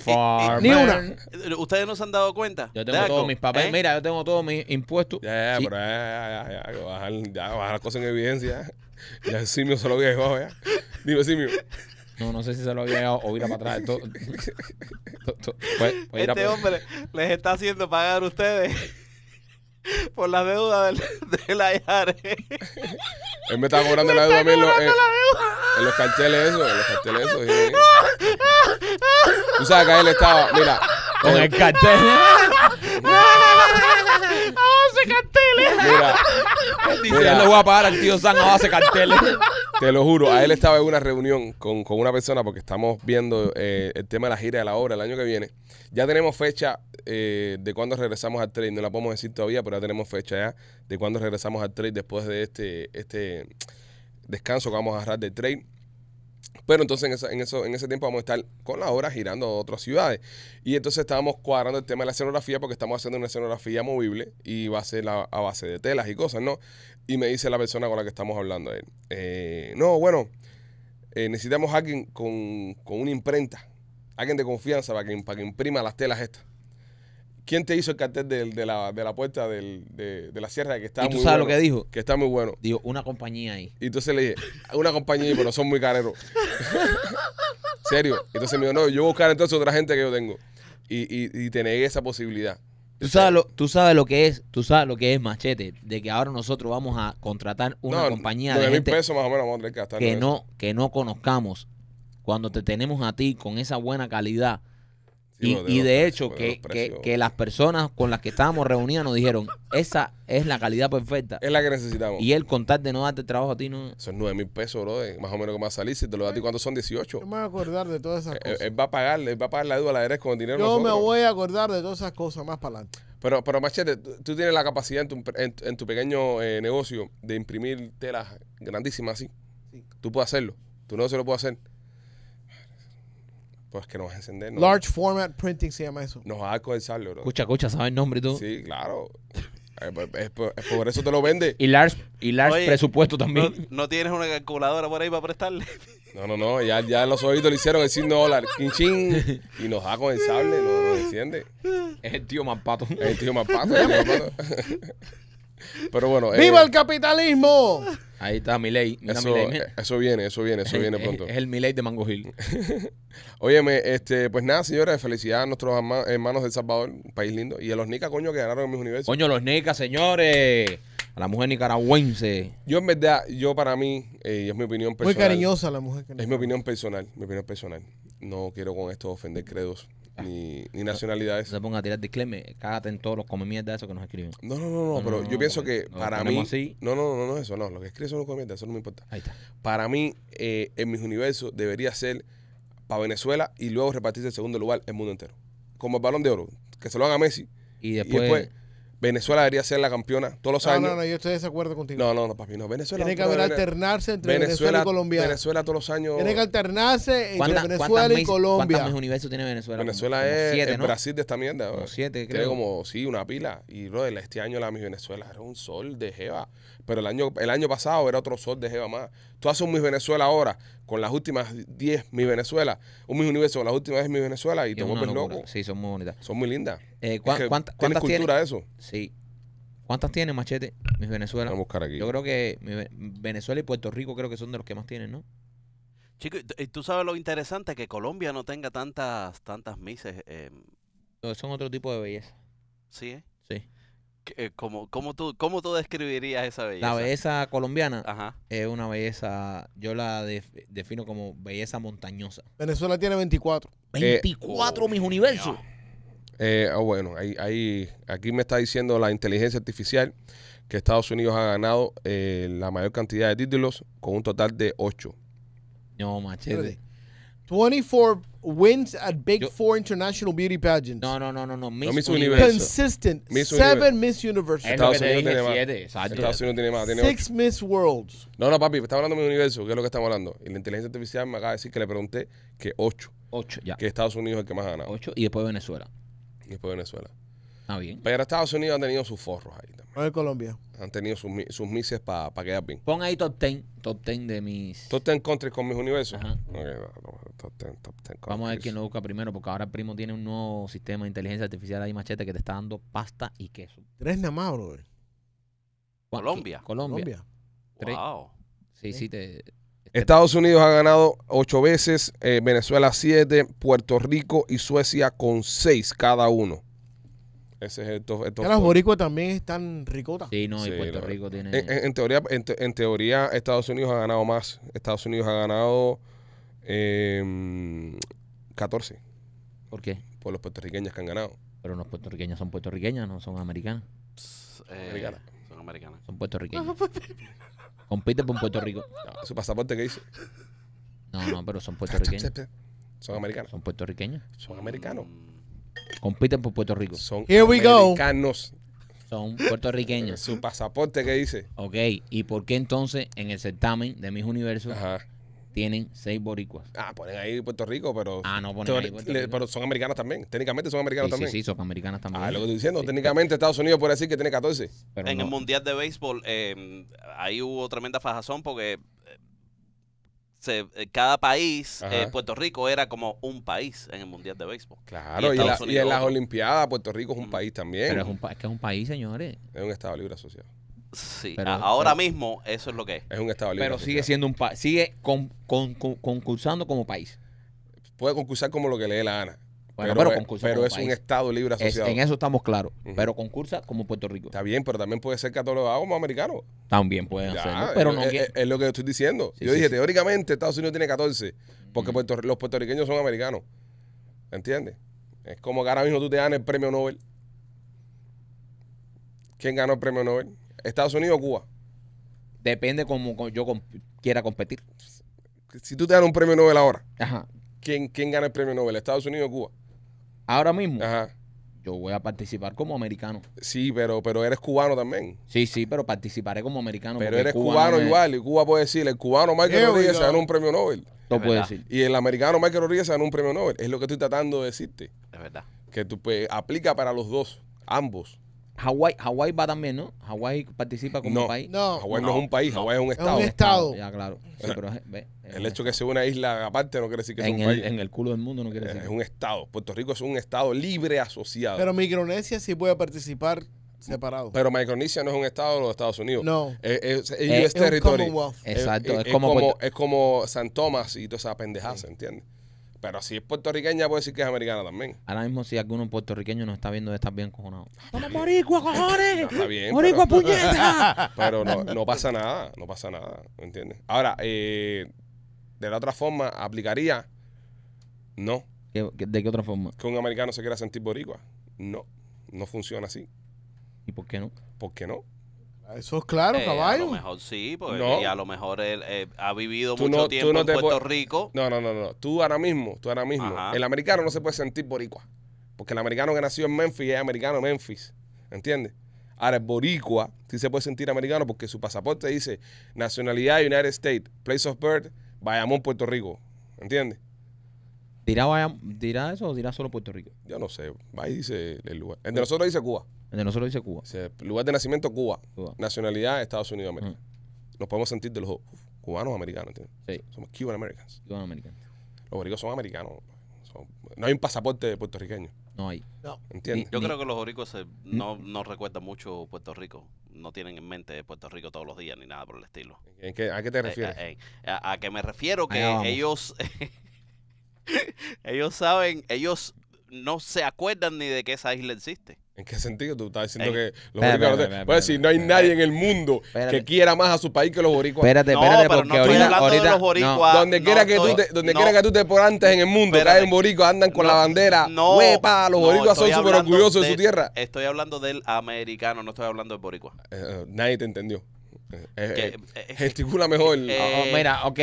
Ni una. ¿Ustedes no se han dado cuenta? Yo tengo todos mis papeles. ¿eh? Mira, yo tengo todos mis impuestos. Ya, ya, pero ya, ya, bajar, bajar las cosas en evidencia ya el simio se lo había llevado ya. Dime, simio. No, no sé si se lo había llevado o ir para atrás. Esto, esto, esto, puede, puede este hombre les está haciendo pagar a ustedes por la deuda del, de la IARE. Él me está cobrando la deuda a mí en, los- en- en los carteles eso, en los carteles eso. sí. Tú sabes que él estaba, mira, con el cartel. ¡Ah, se cantó! Mira, dice, voy a pagar al tío San hace carteles. Te lo juro, a él estaba en una reunión con, una persona porque estamos viendo eh, el tema de la gira de la obra el año que viene. Ya tenemos fecha eh, de cuando regresamos al trade, no la podemos decir todavía, pero ya tenemos fecha ya de cuando regresamos al trade después de este, este descanso que vamos a agarrar del trade. Pero entonces en, eso, en ese tiempo vamos a estar con la obra girando a otras ciudades. Y entonces estábamos cuadrando el tema de la escenografía porque estamos haciendo una escenografía movible y va a ser a base de telas y cosas, ¿no? Y me dice la persona con la que estamos hablando él, eh, no, bueno, eh, necesitamos alguien con, con, una imprenta, alguien de confianza para que imprima las telas estas. ¿Quién te hizo el cartel de, la, de puerta de, la sierra que está ¿Y tú sabes lo que dijo? Que está muy bueno. Dijo, una compañía ahí. Y entonces le dije, una compañía, pero son muy careros. Serio. Entonces me dijo, no, yo voy a buscar entonces otra gente que yo tengo. Y, y, te esa posibilidad. Tú sabes, lo, tú sabes lo que es, tú sabes lo que es machete, de que ahora nosotros vamos a contratar una compañía de gente pesos más o menos vamos a tener que que no, que no conozcamos. Cuando te tenemos a ti con esa buena calidad, y, de, hecho, que, las personas con las que estábamos reunidas nos dijeron, esa es la calidad perfecta. Es la que necesitamos. Y el contar de no darte trabajo a ti no... Son 9 mil pesos, bro. Más o menos que más va a salir. Si te lo das a ti, cuando son? 18. Yo me voy a acordar de todas esas eh, cosas. Él, va a pagarle, él va a pagar la deuda a la derecha con el dinero. Yo me voy a acordar de todas esas cosas más para adelante. Pero, pero Machete, tú tienes la capacidad en tu, pequeño eh, negocio de imprimir telas grandísimas así. Sí. Tú puedes hacerlo. tú Tu se lo puede hacer. Pues que nos vas a encender. No. Large format printing se llama eso. Nos va a sable, bro. Cucha, escucha, ¿sabes el nombre y todo? Sí, claro. Eh, pues, es, por eso te lo vende. Y large, y large presupuesto también. No, tienes una calculadora por ahí para prestarle? No, no, no. Ya, ya los oídos le hicieron el signo dólar. Quinchín. Y nos da con el sable. Nos, enciende. Es el tío más pato. Es el tío más pato. Pero bueno. ¡Viva eh, el capitalismo! Ahí está mi ley, eh, eso, viene, eso viene, eso viene pronto. Es, el Miley de Mango Hill. Óyeme, este, pues nada, señora, felicidad a nuestros hermanos de El Salvador, un país lindo. Y a los nicas, coño, que ganaron en mis universos. Coño, los nicas, señores. A la mujer nicaragüense. Yo, en verdad, yo para mí, eh, es mi opinión personal. Muy cariñosa la mujer. es mi opinión personal, mi opinión personal. No quiero con esto ofender credos. Ah. ni, ni nacionalidades. No se ponga a tirar disclaimer, cágate en todos los come mierda eso que nos escriben. No, no, no, no, pero yo pienso que para mí. No, no, no, no, eso, no. Lo que escriben son los come eso no me importa. Ahí está. Para mí, eh, en mis universos debería ser para Venezuela y luego repartirse el segundo lugar el mundo entero. Como el balón de oro. Que se lo haga Messi. y después Venezuela debería ser la campeona todos los años. No, no, yo estoy de desacuerdo contigo. No, no, no, mí no. Venezuela. Tiene que alternarse entre Venezuela, y Colombia. Venezuela todos los años. Tiene que alternarse entre Venezuela y Colombia. ¿Cuántos universos tiene Venezuela? Venezuela es el Brasil de esta mierda. siete, creo. Tiene como, sí, una pila. Y, brother, este año la misma Venezuela era un sol de jeva. Pero el año, el año pasado era otro sol de Jeva más. Tú haces un Miss Venezuela ahora, con las últimas 10 Miss Venezuela, un Miss Universo con las últimas 10 Miss Venezuela y, te Sí, son muy bonitas. Son muy lindas. Eh, ¿cuántas, cultura eso? Sí. ¿Cuántas tiene Machete Miss Venezuela? Vamos a buscar aquí. Yo creo que Venezuela y Puerto Rico creo que son de los que más tienen, ¿no? Chico, ¿y tú sabes lo interesante? Que Colombia no tenga tantas, tantas mises. Em, son otro tipo de belleza. Sí, ¿eh? Eh, ¿cómo, tú, ¿Cómo tú describirías esa belleza? La belleza colombiana es una belleza, yo la defino como belleza montañosa. Venezuela tiene 24. 24 mis universos. bueno, ahí, ahí- aquí me está diciendo la inteligencia artificial que Estados Unidos ha ganado eh, la mayor cantidad de títulos con un total de 8. No, machete. 24 wins at Big Four International Beauty Pageants. No, no, no, no, no. Miss, Universo. Consistent. Miss Seven Miss Universos. Estados Unidos tiene más. Estados Unidos tiene más. Six Miss Worlds. No, no, papi, está hablando de mi universo, ¿Qué es lo que estamos hablando. Y la inteligencia artificial me acaba de decir que le pregunté que 8, Ocho, ya. que Estados Unidos es el que más ha ganado. Ocho y después Venezuela. Y después Venezuela. Ah, bien. Pero Estados Unidos ha tenido sus forros ahí también de Colombia. Han tenido sus, sus mises para quedar bien. Pon ahí top 10. Top 10 de mis. Top 10 countries con mis universos. Vamos a ver quién lo busca primero, porque ahora el primo tiene un nuevo sistema de inteligencia artificial ahí, machete, que te está dando pasta y queso. Tres nada más, brother. Colombia. Colombia. Wow. Sí, sí, te. Estados Unidos ha ganado ocho veces, eh, Venezuela siete, Puerto Rico y Suecia con seis cada uno es boricuas también están ricotas. Sí, no, y Puerto Rico tiene. En, teoría, en, teoría, Estados Unidos ha ganado más. Estados Unidos ha ganado 14 em, ¿Por qué? por los puertorriqueños que han ganado. Pero los puertorriqueños son puertorriqueños no son americanos? Eh, son americanos Son puertorriqueños. compite por Puerto Rico. Su pasaporte qué dice. No, no, pero son puertorriqueños. Son americanos. Son puertorriqueños. Son americanos. Mm, compiten por Puerto Rico. Son americanos. Son puertorriqueños. Su pasaporte, ¿qué dice? Ok, ¿y por qué entonces en el certamen de mis universos tienen seis boricuas? Ah, ponen ahí Puerto Rico, pero. Ah, no ponen Pero son americanas también. Técnicamente son americanos también. Sí, sí, son americanas también. Ah, lo que estoy diciendo. técnicamente Estados Unidos puede decir que tiene 14. Pero en el Mundial de Béisbol, eh, ahí hubo tremenda fajazón porque eh, cada país, eh, Puerto Rico era como un país en el Mundial de Béisbol. Claro, y, en las Olimpiadas, Puerto Rico es un mm. país también. Pero es, un, es que es un país, señores. Es un Estado libre asociado. Sí, ahora mismo eso es lo que es. Es un Estado libre. Pero sigue siendo un país, sigue con, concursando como país. Puede concursar como lo que lee la Ana pero, es un Estado libre asociado. en eso estamos claros. Pero concursa como Puerto Rico. Está bien, pero también puede ser catalogado más americano. También puede ser. Pero es, lo que estoy diciendo. yo dije, teóricamente Estados Unidos tiene 14, porque los puertorriqueños son americanos. ¿Entiendes? Es como que ahora mismo tú te dan el premio Nobel. ¿Quién ganó el premio Nobel? ¿Estados Unidos o Cuba? Depende como yo quiera competir. Si tú te dan un premio Nobel ahora, ¿quién, ¿quién gana el premio Nobel? ¿Estados Unidos o Cuba? ahora mismo, yo voy a participar como americano. Sí, pero, pero eres cubano también. Sí, sí, pero participaré como americano. Pero eres cubano, igual, y Cuba puede decir, el cubano Michael Rodríguez se ganó un premio Nobel. puede decir. Y el americano Michael Rodríguez se ganó un premio Nobel. Es lo que estoy tratando de decirte. Es verdad. Que tú pues, aplica para los dos, ambos. Hawái, va también, ¿no? Hawái participa como país. No, Hawái no, es un país, Hawái es un estado. Es un estado. Ya, claro. Eh, el hecho de que sea una isla aparte no quiere decir que sea un el, país. En el culo del mundo no quiere eh, decir. Es un estado. Puerto Rico es un estado libre asociado. Pero Micronesia sí puede participar separado. Pero Micronesia no es un estado de los Estados Unidos. No. Eh, es, es, es, Exacto. Es, como, es San Tomás y toda esa pendejada, ¿se ¿entiendes? Pero si es puertorriqueña, puedo decir que es americana también. Ahora mismo, si alguno puertorriqueño no está viendo, está bien cojonado. ¡Vamos, boricua cojones! está pero, puñeta! Pero no, pasa nada, no pasa nada, ¿me entiendes? Ahora, eh, de la otra forma, ¿aplicaría? No. ¿De qué otra forma? Que un americano se quiera sentir boricua. No, no funciona así. ¿Y por qué no? ¿Por qué no? Eso es claro, caballo. Eh, a lo mejor sí, porque a lo mejor él eh, ha vivido mucho tiempo en Puerto Rico. No, no, no, no. Tú ahora mismo, tú ahora mismo. El americano no se puede sentir boricua. Porque el americano que nació en Memphis es americano Memphis. ¿Entiendes? Ahora el boricua sí se puede sentir americano porque su pasaporte dice nacionalidad United States, place of birth, Bayamón, Puerto Rico. ¿Entiendes? ¿Dirá, ¿Dirá eso o dirá solo Puerto Rico? Yo no sé. Ahí dice el lugar. Entre nosotros dice Cuba. No solo dice Cuba. lugar de nacimiento, Cuba. Nacionalidad, Estados Unidos de América. Nos podemos sentir de los Cubanos americanos, ¿entiendes? Somos Cuban Americans. Los oricos son americanos. no hay un pasaporte puertorriqueño. No hay. Yo creo que los oricos no, recuerdan mucho Puerto Rico no tienen en mente Puerto Rico todos los días ni nada por el estilo. ¿En qué, ¿A qué te eh, refieres? Eh, eh, a, a que me refiero que ellos ellos saben, ellos no se acuerdan ni de que esa isla existe. ¿En qué sentido? Tú estás diciendo eh, que los boricos boricuas... Voy a decir, no hay nadie en el mundo que quiera más a su país que los boricuas. Espérate, espérate, no, porque no estoy ahorita, ahorita de los boricuas, donde quiera que tú te, donde quiera que tú antes en el mundo, caen boricuas, andan con la bandera, no, huepa, los boricuas son súper orgullosos de, su tierra. Estoy hablando del americano, no estoy hablando del boricua. Eh, eh, nadie te entendió. Eh, gesticula mejor. Oh, oh, mira, ok.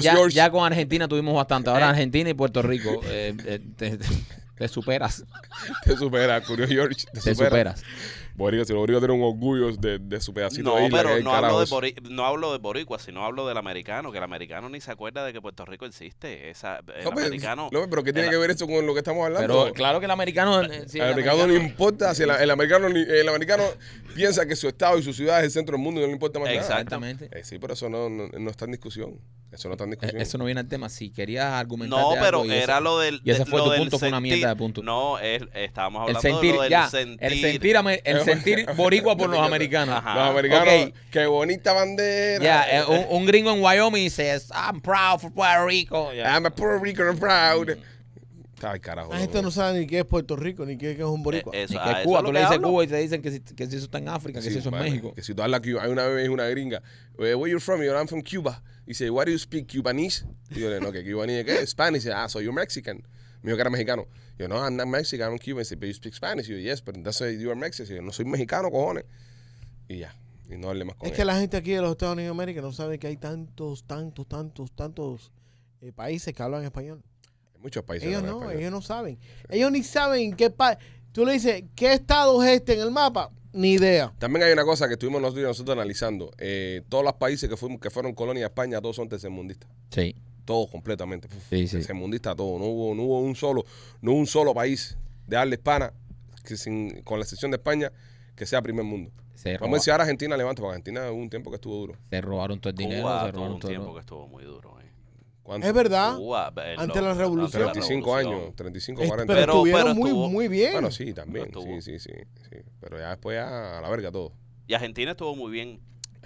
Ya, ya, con Argentina tuvimos bastante. Ahora Argentina y Puerto Rico. Te superas. te superas, Curio George. Te, superas. Boricua, si los boricuas tener un orgullo de, su pedacito no, Pero no, hablo de no hablo boricua, sino hablo del americano, que el americano ni se acuerda de que Puerto Rico existe. Esa, pues, no, pero, americano, ¿qué tiene que ver eso con lo que estamos hablando? Pero claro que el americano... Eh, el, americano, no importa, el, americano, el americano piensa que su estado y su ciudad es el centro del mundo y no le importa más Exactamente. nada. Exactamente. Eh, sí, pero eso no, está en discusión. Eso no está en eh, discusión. Eso no viene al tema. Si querías argumentar. No, pero era lo del. Y ese fue tu punto, sentir, una mierda de punto. No, estábamos hablando de del sentir. El sentir, sentir boricua por los americanos. Los americanos, qué bonita bandera. Eh, un, gringo en Wyoming dice, I'm proud for Puerto Rico. I'm a Puerto Rican, I'm proud. Mm. Ay, carajo. La gente no sabe ni qué es Puerto Rico, ni qué, es un eh, boricua. Eh, ni ah, qué es Cuba. Tú le dices Cuba y te dicen que si, eso está en África, que si eso es México. Que si tú hablas Cuba. Hay una vez una gringa. Eh, Where are you from? Yo, I'm from Cuba. Dice, why do you speak Cubanese? Y yo le digo, no, que cubanese, ¿qué? Spanish. Ah, so you're mexican. Me dijo que era mexicano yo no ando not Mexican, I'm Cuban. Dice, but you speak Spanish. yo, yes, but that's you are Mexican. yo, no soy mexicano, cojones. Y ya. Y no hable más con Es que la gente aquí de los Estados Unidos de América no sabe que hay tantos, tantos, tantos, tantos eh, países que hablan español. Hay muchos países ellos no, Ellos no saben. Ellos ni saben qué país. Tú le dices, ¿qué estado es este en el mapa? Ni idea. También hay una cosa que estuvimos nosotros, analizando. Eh, todos los países que, fuimos, que fueron colonia de España, dos son tercermundistas. Sí todo completamente. Se mundista todo. No hubo, no hubo un solo, no un solo país de habla hispana, que con la excepción de España, que sea primer mundo. Vamos a decir ahora Argentina levanta, porque Argentina hubo un tiempo que estuvo duro. Se robaron todo el dinero. se un tiempo que estuvo muy duro. Eh. Es verdad. Eh, ante la revolución. 35 años, 35, 40 Pero, estuvieron muy, bien. Bueno, sí, también. Sí, sí, sí, Pero ya después a la verga todo. Y Argentina estuvo muy bien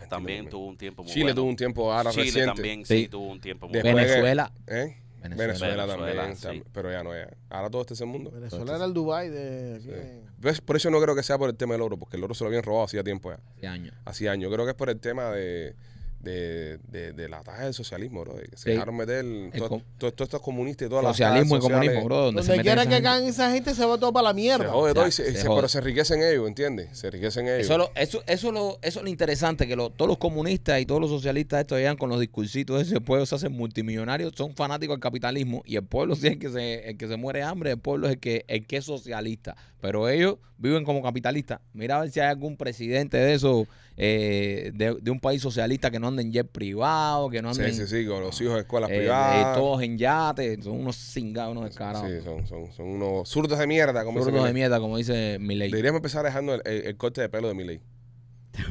también, tuvo un tiempo muy Chile bueno. tuvo un tiempo ahora Chile también sí, tuvo un tiempo muy Después- Venezuela. ¿Eh? Venezuela. también, pero ya no es. Ahora todo este es el mundo. Venezuela era el Dubai de ¿Ves? Por eso no creo que sea por el tema del oro, porque el oro se lo habían robado hacía tiempo ya. Hace años. Hacía años. Creo que es por el tema de, de, de, de la taja del socialismo, bro. Que se dejaron meter todos estos comunistas y todas las Socialismo y comunismo, Donde, que caigan esa gente se va todo para la mierda. pero se enriquecen ellos, ¿entiendes? Se enriquecen ellos. Eso, eso, lo, eso es lo interesante, que todos los comunistas y todos los socialistas estos llegan con los discursitos de ese pueblo, se hacen multimillonarios, son fanáticos del capitalismo y el pueblo si es el que se, que se muere de hambre, el pueblo es que, el que es socialista. Pero ellos viven como capitalistas. Mira a ver si hay algún presidente de esos eh, de, un país socialista que no anden en jet privado, que no anden. Sí, sí, sí, con los ah, hijos de escuelas eh, privadas. Eh, todos en yates son unos cingados, unos descarados. Sí, son, unos zurdos de mierda, como dice. de mierda, como dice Miley. Deberíamos empezar dejando el, corte de pelo de Miley.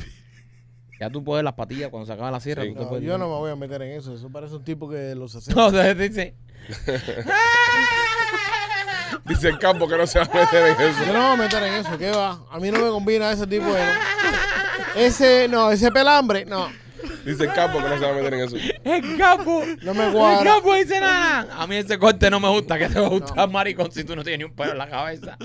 Ya tú puedes las patillas cuando se acaba la sierra. Yo no me voy a meter en eso. Eso parece un tipo que los hace. No, dice. dice el campo que no se va a meter en eso. Yo no me voy a meter en eso. ¿Qué va? A mí no me combina ese tipo de. Ese, no, ese pelambre, no. Dice el capo que no se va a meter en eso. El capo. No me guarda. El capo dice nada. A mí ese corte no me gusta. ¿Qué te va a gustar, maricón, si tú no tienes ni un pelo en la cabeza?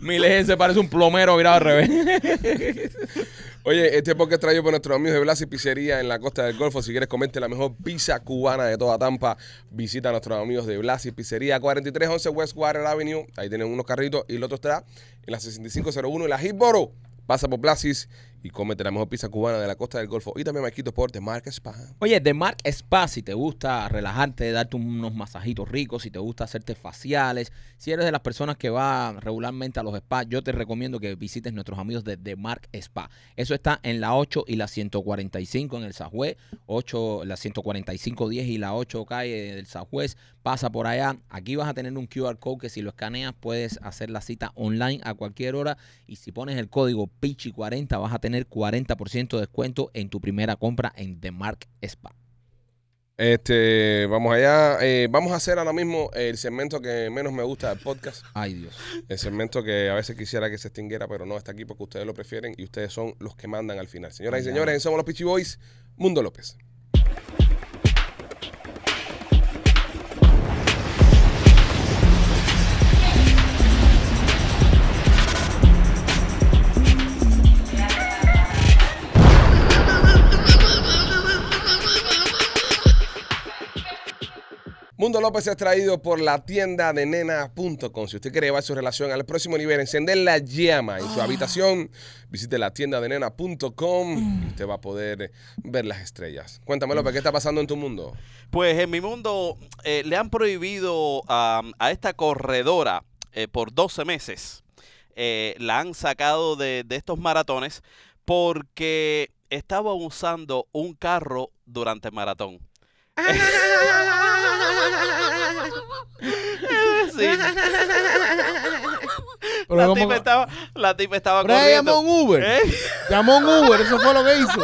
Miles se parece un plomero virado al revés. Oye, este porque traído por nuestros amigos de Blas y Pizzería en la costa del Golfo. Si quieres comerte la mejor pizza cubana de toda Tampa, visita a nuestros amigos de Blas y Pizzería 4311 West Water Avenue. Ahí tienen unos carritos y el otro está en la 6501 y la Hitboro. Pasa por Blasis y cómete la mejor pizza cubana de la costa del Golfo. Y también Marquito Sport de Mark Spa. Oye, de Mark Spa, si te gusta relajarte, darte unos masajitos ricos, si te gusta hacerte faciales, si eres de las personas que va regularmente a los spas, yo te recomiendo que visites nuestros amigos de The Mark Spa. Eso está en la 8 y la 145 en el Sajuez. 8, la 145 10 y la 8 calle del Sajuez. Pasa por allá. Aquí vas a tener un QR code que si lo escaneas puedes hacer la cita online a cualquier hora. Y si pones el código PICHI40 vas a tener tener 40% de descuento en tu primera compra en The Mark Spa. Este, vamos allá. Eh, vamos a hacer ahora mismo el segmento que menos me gusta del podcast. Ay, Dios. El segmento que a veces quisiera que se extinguiera, pero no está aquí porque ustedes lo prefieren y ustedes son los que mandan al final. Señoras y señores, somos los Pitchy Boys. Mundo López. Mundo López es traído por la tienda de nena.com. Si usted quiere llevar su relación al próximo nivel, encender la llama en su ah. habitación, visite la tienda de nena.com y usted va a poder ver las estrellas. Cuéntame, López, ¿qué está pasando en tu mundo? Pues en mi mundo eh, le han prohibido a esta corredora eh, por 12 meses. Eh, la han sacado de, de estos maratones porque estaba usando un carro durante el maratón sí. la, estaba, la tipa estaba corriendo. llamó un Uber. ¿Eh? Llamó un Uber, eso fue lo que hizo.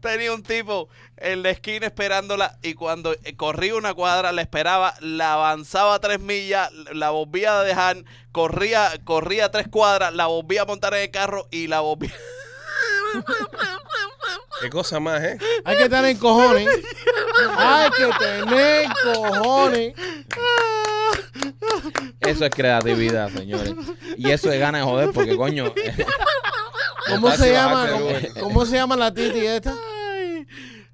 Tenía un tipo en la esquina esperándola y cuando corría una cuadra la esperaba, la avanzaba tres millas, la volvía a dejar, corría, corría tres cuadras, la volvía a montar en el carro y la volvía... Qué cosa más, ¿eh? Hay que tener cojones. Hay que tener cojones. Eso es creatividad, señores. Y eso es ganas de joder, porque coño. Eh, ¿Cómo se llama? ¿Cómo se llama la titi esta?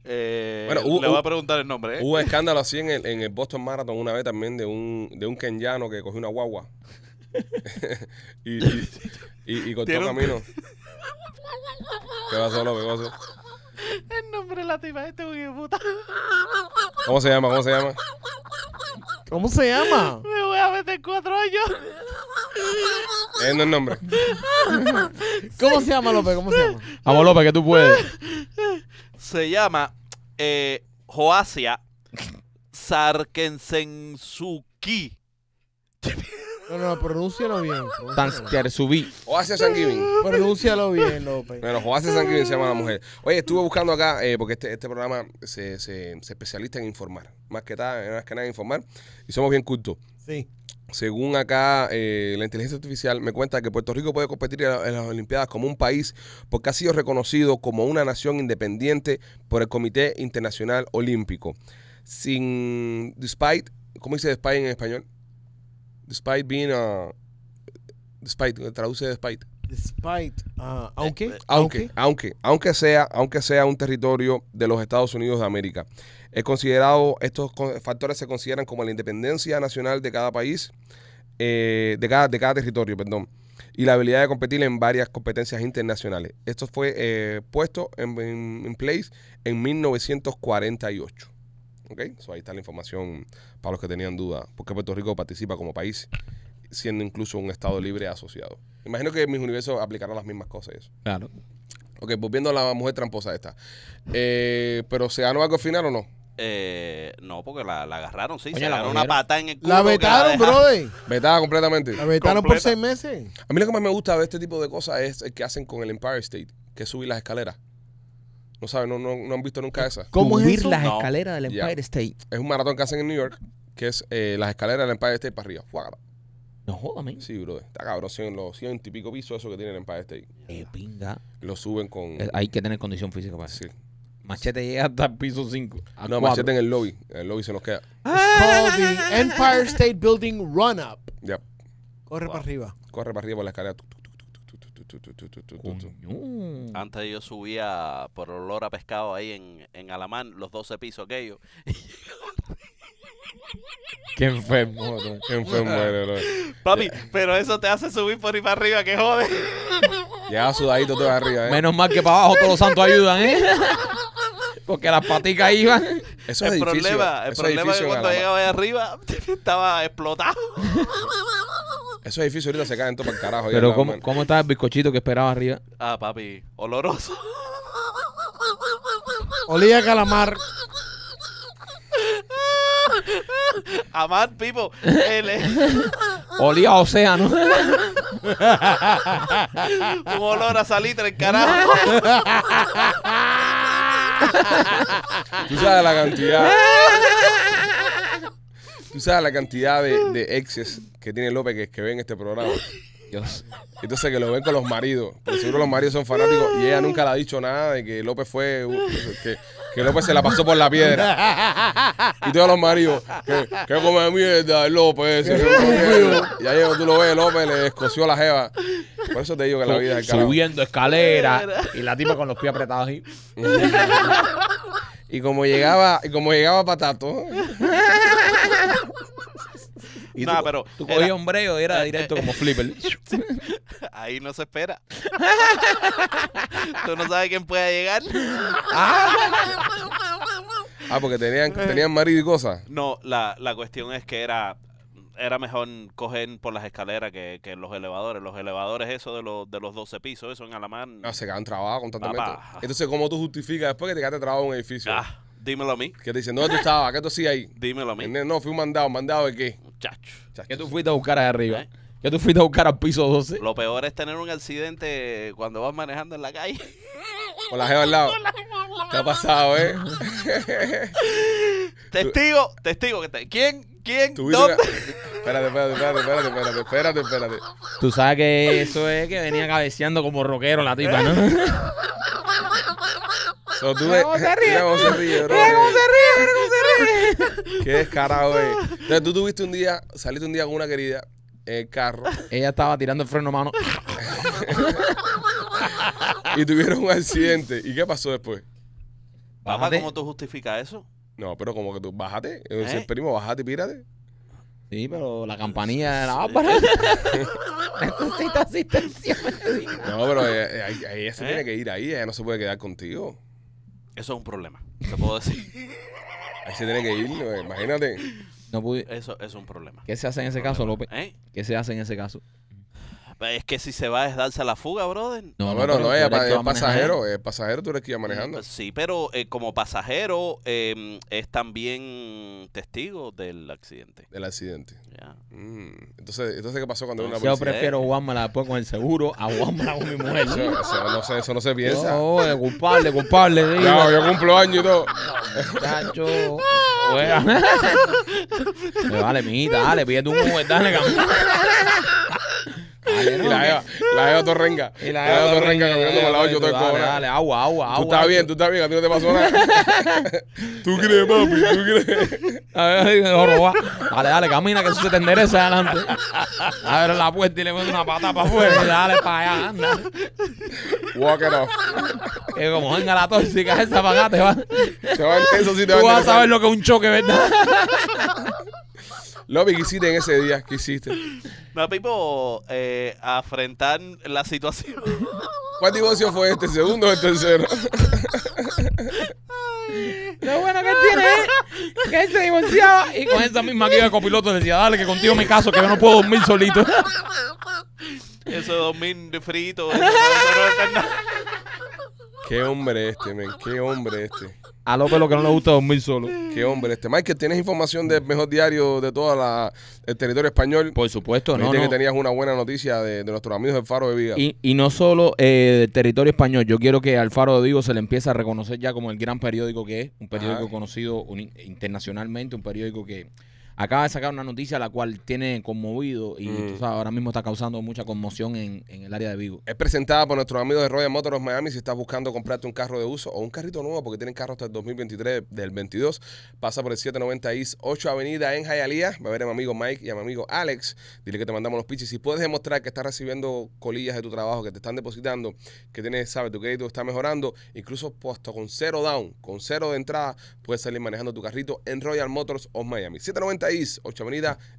Eh, bueno, hubo, le voy a preguntar el nombre. ¿eh? Hubo escándalo así en el, Boston Marathon una vez también de un, de un kenyano que cogió una guagua. y, y, y, y cortó camino. ¿Qué pasó, López? ¿Qué el nombre de la tipa de este puta. ¿Cómo se llama? ¿Cómo se llama? ¿Cómo se llama? Me voy a meter cuatro años Eh, no el nombre. ¿Cómo se llama, López? ¿Cómo se llama? Vamos, López, que tú puedes. Se llama eh, Joasia Sarkensensuki. No, no, pronúncialo bien. Subí. o San Giving. Pronúncialo bien, López. Bueno, Joace San se llama la mujer. Oye, estuve buscando acá, eh, porque este, este, programa se, se, especializa en informar. Más que, nada, que nada en informar. Y somos bien cultos. Sí. Según acá, eh, la inteligencia artificial me cuenta que Puerto Rico puede competir en, las Olimpiadas como un país porque ha sido reconocido como una nación independiente por el Comité Internacional Olímpico. Sin, despite, ¿cómo dice despite en español? Despite being a. Uh, despite, traduce despite. Despite, uh, eh, aunque, aunque, aunque, aunque sea, aunque sea un territorio de los Estados Unidos de América, es considerado estos factores se consideran como la independencia nacional de cada país, eh, de cada de cada territorio, perdón, y la habilidad de competir en varias competencias internacionales. Esto fue eh, puesto en place en 1948. ¿Ok? ahí está la información para los que tenían dudas. ¿Por qué Puerto Rico participa como país siendo incluso un Estado libre asociado? Imagino que mis universos aplicarán las mismas cosas. Eso. Claro. Ok, volviendo a la mujer tramposa esta. Eh, ¿Pero se ganó algo al final o no? Eh, no, porque la, agarraron, sí. se la una pata en el culo. La vetaron, brother. Vetada completamente. La vetaron por seis meses. A mí lo que más me gusta de este tipo de cosas es el que hacen con el Empire State, que es subir las escaleras. No saben, no, han visto nunca esa. ¿Cómo es eso? las escaleras del Empire State? Es un maratón que hacen en New York, que es eh, las escaleras del Empire State para arriba. No jodas, man. Sí, bro. Está cabrón, son los ciento y pico pisos eso que tiene el Empire State. Qué eh, pinga. Lo suben con... Eh, hay que tener condición física para eso. Sí. Machete llega hasta el piso 5. No, machete en el lobby. el lobby se nos queda. Ah. It's the Empire State Building Run Up. Ya. Corre para arriba. Corre para arriba por la escalera. Antes yo subía por olor a pescado ahí en, en Alamán, los 12 pisos que ellos. Qué enfermo, qué enfermo Papi, pero eso te hace subir por ahí para arriba, que jode. Ya sudadito todo arriba, ¿eh? Menos mal que para abajo todos los santos ayudan, ¿eh? Porque las paticas iban. Eso el es problema, El problema es que cuando llegaba allá arriba estaba explotado. Eso es difícil. ahorita se caen todo para el carajo. Pero ¿cómo, ¿cómo estaba el bizcochito que esperaba arriba? Ah, papi, oloroso. Olía a calamar. Amar, Pipo. Eh, Olía a océano. Un olor a salitre, el carajo. Tú sabes la cantidad. Tú sabes la cantidad de, exes que tiene López que, que ven este programa. Entonces que lo ven con los maridos. Porque seguro los maridos son fanáticos. Y ella nunca le ha dicho nada de que López fue. Que, López se la pasó por la piedra. Y todos los maridos. Que, que come mierda López. Y ahí cuando tú lo ves, López le escoció la jeva. Por eso te digo que la vida es Subiendo escalera. Y la tipa con los pies apretados ahí. Y como llegaba, y como llegaba Patato. Y no, pero. Tú cogías un o era directo como flipper. Ahí no se espera. tú no sabes quién puede llegar. Ah. ah, porque tenían, tenían marido y cosas. No, la, cuestión es que era era mejor coger por las escaleras que, que los elevadores. Los elevadores, eso de los, de los 12 pisos, eso en Alamán. No, ah, se quedan trabados constantemente. Entonces, ¿cómo tú justificas después que te quedaste trabado en un edificio? Ah. Dímelo a mí. Que te dicen, ¿dónde tú estabas? ¿Qué tú sí ahí? Dímelo a mí. No, fui un mandado. ¿Mandado de qué? Muchacho. que ¿Qué tú fuiste a buscar allá arriba? que ¿Eh? ¿Qué tú fuiste a buscar al piso 12? Lo peor es tener un accidente cuando vas manejando en la calle. Con la jeva al lado. ¿Qué ha pasado, eh? testigo, testigo. ¿Quién? ¿Quién? ¿Dónde? Espérate, espérate, espérate, espérate, espérate, espérate, Tú sabes que eso es que venía cabeceando como rockero la tipa, ¿no? mira cómo se ríe. Mira cómo se ríe, Qué descarado, eh. Entonces tú tuviste un día, saliste un día con una querida en el carro. Ella estaba tirando el freno a mano. y tuvieron un accidente. ¿Y qué pasó después? ¿cómo tú justificas eso? No, pero como que tú, bájate. Yo eh, ¿Eh? primo, bájate, pírate. Sí, pero la campanilla de ah, la necesita asistencia. No, pero ella, se ¿Eh? tiene que ir ahí. Ella no se puede quedar contigo. Eso es un problema, te puedo decir. Ahí se tiene que ir, imagínate. Eso, eso es un problema. ¿Qué se hace en ese caso, López? ¿Eh? ¿Qué se hace en ese caso? Es que si se va es darse a la fuga, brother. No, ah, bueno, no, es, pasajero, es pasajero, tú eres que iba mm, manejando. Pues sí, pero eh, como pasajero em, es también testigo del accidente. Del accidente. ya mm, Entonces, entonces, ¿qué pasó cuando una persona? Yo prefiero guármela después con el seguro a guármela con mi mujer. Eso, no, se, eso no se piensa. No, es culpable, culpable. No, yo cumplo años y todo. Muchacho. Pues dale, mi, mijita, dale, pide un Uber, dale, y la Eva, Torrenga. Y la Eva, Torrenga caminando por la 8 todo el Dale, dale, agua, agua, agua. Tú estás bien, tú estás bien, a ti no te pasó nada. tú crees, papi, tú crees. A ver, me roba. Dale, dale, camina, que eso se te endereza adelante. A ver, la puerta y le meto una pata para afuera. Dale, para allá, anda. Walk it off. Que como venga la tóxica esa para te va. Te va intenso si te va Tú vas a saber lo que es un choque, ¿verdad? Lobby, ¿qué hiciste en ese día? ¿Qué hiciste? No, Pipo, eh, afrentar la situación. ¿Cuál divorcio fue este? ¿El segundo o el tercero? Lo bueno que tiene es que él se divorciaba y con esa misma guía de copiloto decía, dale que contigo me caso, que yo no puedo dormir solito. Eso de dormir de frito. Qué hombre este, men, qué hombre este. A López lo que no le gusta dormir solo. Qué hombre este. Michael, ¿tienes información del mejor diario de todo el territorio español? Por supuesto, no, que tenías una buena noticia de, nuestros amigos del Faro de Vigo. Y, no solo eh, del territorio español. Yo quiero que al Faro de Vigo se le empiece a reconocer ya como el gran periódico que es. Un periódico conocido internacionalmente, un periódico que acaba de sacar una noticia la cual tiene conmovido y mm. ahora mismo está causando mucha conmoción en, el área de Vigo. Es presentada por nuestros amigos de Royal Motors Miami si estás buscando comprarte un carro de uso o un carrito nuevo porque tienen carros hasta el 2023 del 22. Pasa por el 790 is 8 Avenida en Hialeah. Va a ver a mi amigo Mike y a mi amigo Alex. Dile que te mandamos los pitches. Si puedes demostrar que estás recibiendo colillas de tu trabajo, que te están depositando, que tienes, sabes, tu crédito está mejorando, incluso puesto con cero down, con cero de entrada, puedes salir manejando tu carrito en Royal Motors of Miami. 790 Ochoa East, 8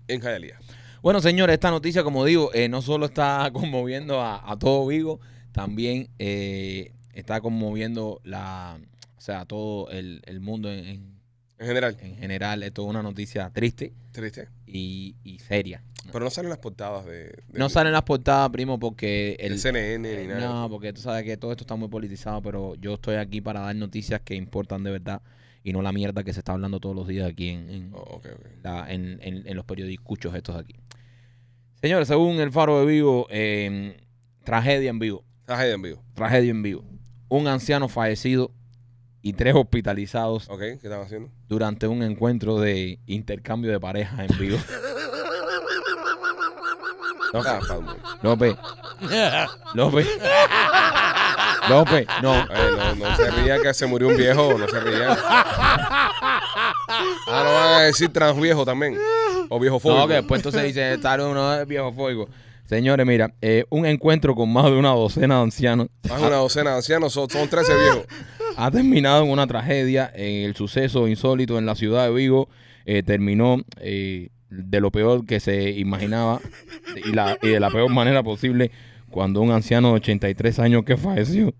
en Jalalía. Bueno, señores, esta noticia, como digo, eh, no solo está conmoviendo a, todo Vigo, también eh, está conmoviendo la, o sea, todo el, mundo en, general. En general, esto es una noticia triste. Triste. Y, seria. Pero no salen las portadas de... no salen las portadas, primo, porque... El, CNN eh, nada. No, porque tú sabes que todo esto está muy politizado, pero yo estoy aquí para dar noticias que importan de verdad y no la mierda que se está hablando todos los días aquí en, en, oh, los periodiscuchos estos aquí. Señores, según el Faro de Vivo, em, tragedia en vivo. Tragedia en vivo. Tragedia en vivo. Un anciano fallecido y tres hospitalizados. Ok, ¿qué están haciendo? Durante un encuentro de intercambio de parejas en vivo. ve no, ve no, pues, eh, no, no, se ría que se murió un viejo, no se ría. Ahora no van a decir transviejo viejo también. O viejo fuego. No, que después entonces dice, estar uno viejo fuego. Señores, mira, eh, un encuentro con más de una docena de ancianos. Más de una docena de ancianos, son, 13 viejos. Ha terminado en una tragedia. En el suceso insólito en la ciudad de Vigo eh, terminó de lo peor que se imaginaba y, y de la peor manera posible cuando un anciano de 83 años que falleció.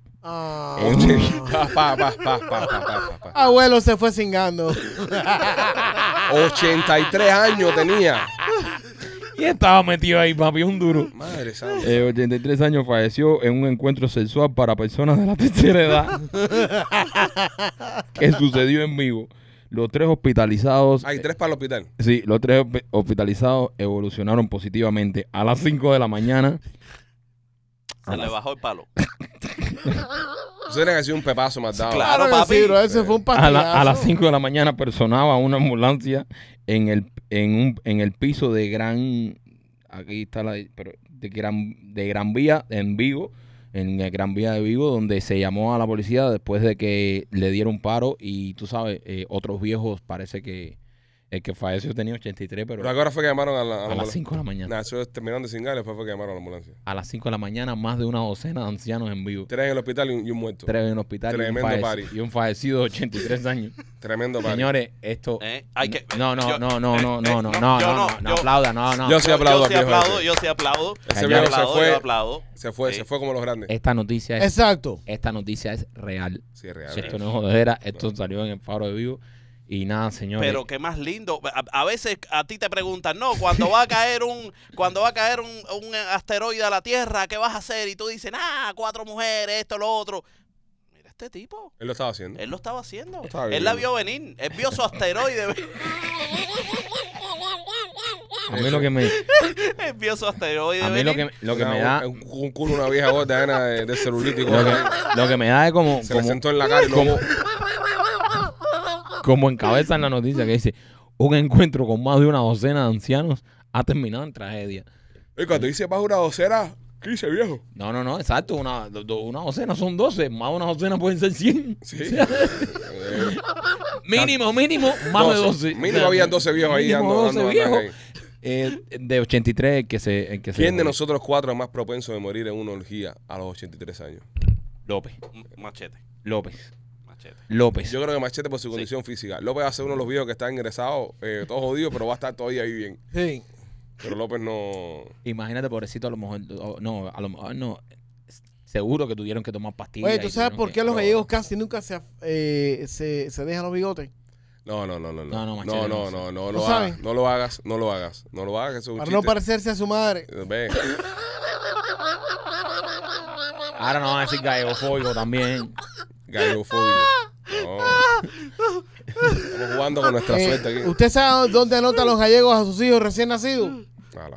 Abuelo se fue cingando. 83 años tenía. Y estaba metido ahí, papi, un duro. Madre 83 eh, años falleció en un encuentro sexual para personas de la tercera edad que sucedió en vivo. Los tres hospitalizados. Hay tres para el hospital. Eh, sí, los tres hospitalizados evolucionaron positivamente a las 5 de la mañana se le bajó el palo. Eso era que un pepazo más Claro, fue un a, las 5 de la mañana personaba una ambulancia en el, en, el piso de Gran. Aquí está la. Pero de, gran, de Gran Vía, en Vigo. En el Gran Vía de Vigo, donde se llamó a la policía después de que le dieron paro. Y tú sabes, eh, otros viejos parece que el que falleció tenía 83, pero. ¿Pero ahora fue que llamaron a, la, a, a las 5 de la mañana? Nah, eso terminaron de fue que llamaron a la ambulancia. A las 5 de la mañana, más de una docena de ancianos en vivo. Tres en el hospital y un, muerto. Tres en el hospital Tremendo y, un y un fallecido de 83 años. Tremendo padre Señores, esto. Eh, hay que... No, no, no, no, no, no, no, no, no, no, no, aplauda, no, no. Yo sí aplaudo, yo, sí aplaudo, yo sí aplaudo. Ese me se fue. Aplaudo. Se fue, se fue como los grandes. Esta noticia es. Exacto. Esta noticia es real. Sí, real. esto no es jodera, esto salió en el faro de vivo. Y nada, señores. Pero qué más lindo. A, veces a ti te preguntan, no, cuando va a caer un, cuando va a caer un, un asteroide a la Tierra, ¿qué vas a hacer? Y tú dices, ah, cuatro mujeres, esto, lo otro mira este tipo. Él lo estaba haciendo. Él lo estaba haciendo. él la vio venir. Él vio su asteroide. A mí lo que me. él vio su asteroide. A mí lo que, lo que me da. Un, culo, una vieja gorda de, de celulítico. Lo que, me da es como. Se como, sentó en la cara como, como encabeza la noticia que dice, un encuentro con más de una docena de ancianos ha terminado en tragedia. Y cuando dice más de una docena, 15 viejo. No, no, no, exacto. Una, una docena son 12. Más de una docena pueden ser 100. Sí. mínimo, mínimo, más de 12. Mínimo había doce 12 viejos ahí andando. 12 dando, viejos. Eh, de 83 que se. que ¿Quién de nosotros cuatro es más propenso de morir en una orgía a los 83 años? López. Machete. López. López. Yo creo que Machete por su condición física. López va a ser uno de los viejos que está ingresado, eh, todo jodido, pero va a estar todavía ahí bien. Sí. Pero López no. Imagínate, pobrecito, a lo mejor. No, a lo Seguro que tuvieron que tomar pastillas. Oye, ¿tú sabes por qué los gallegos casi nunca eh, se, se, dejan los bigotes? No, no, no, no. No, No, no, no, no, no, lo hagas, no lo hagas, no lo hagas, no Para no parecerse a su madre. Eh, ven Ahora no van a decir gallego también. Gallego Estamos jugando con nuestra eh, suerte aquí. ¿Usted sabe dónde anotan los gallegos a sus hijos recién nacidos? Ah,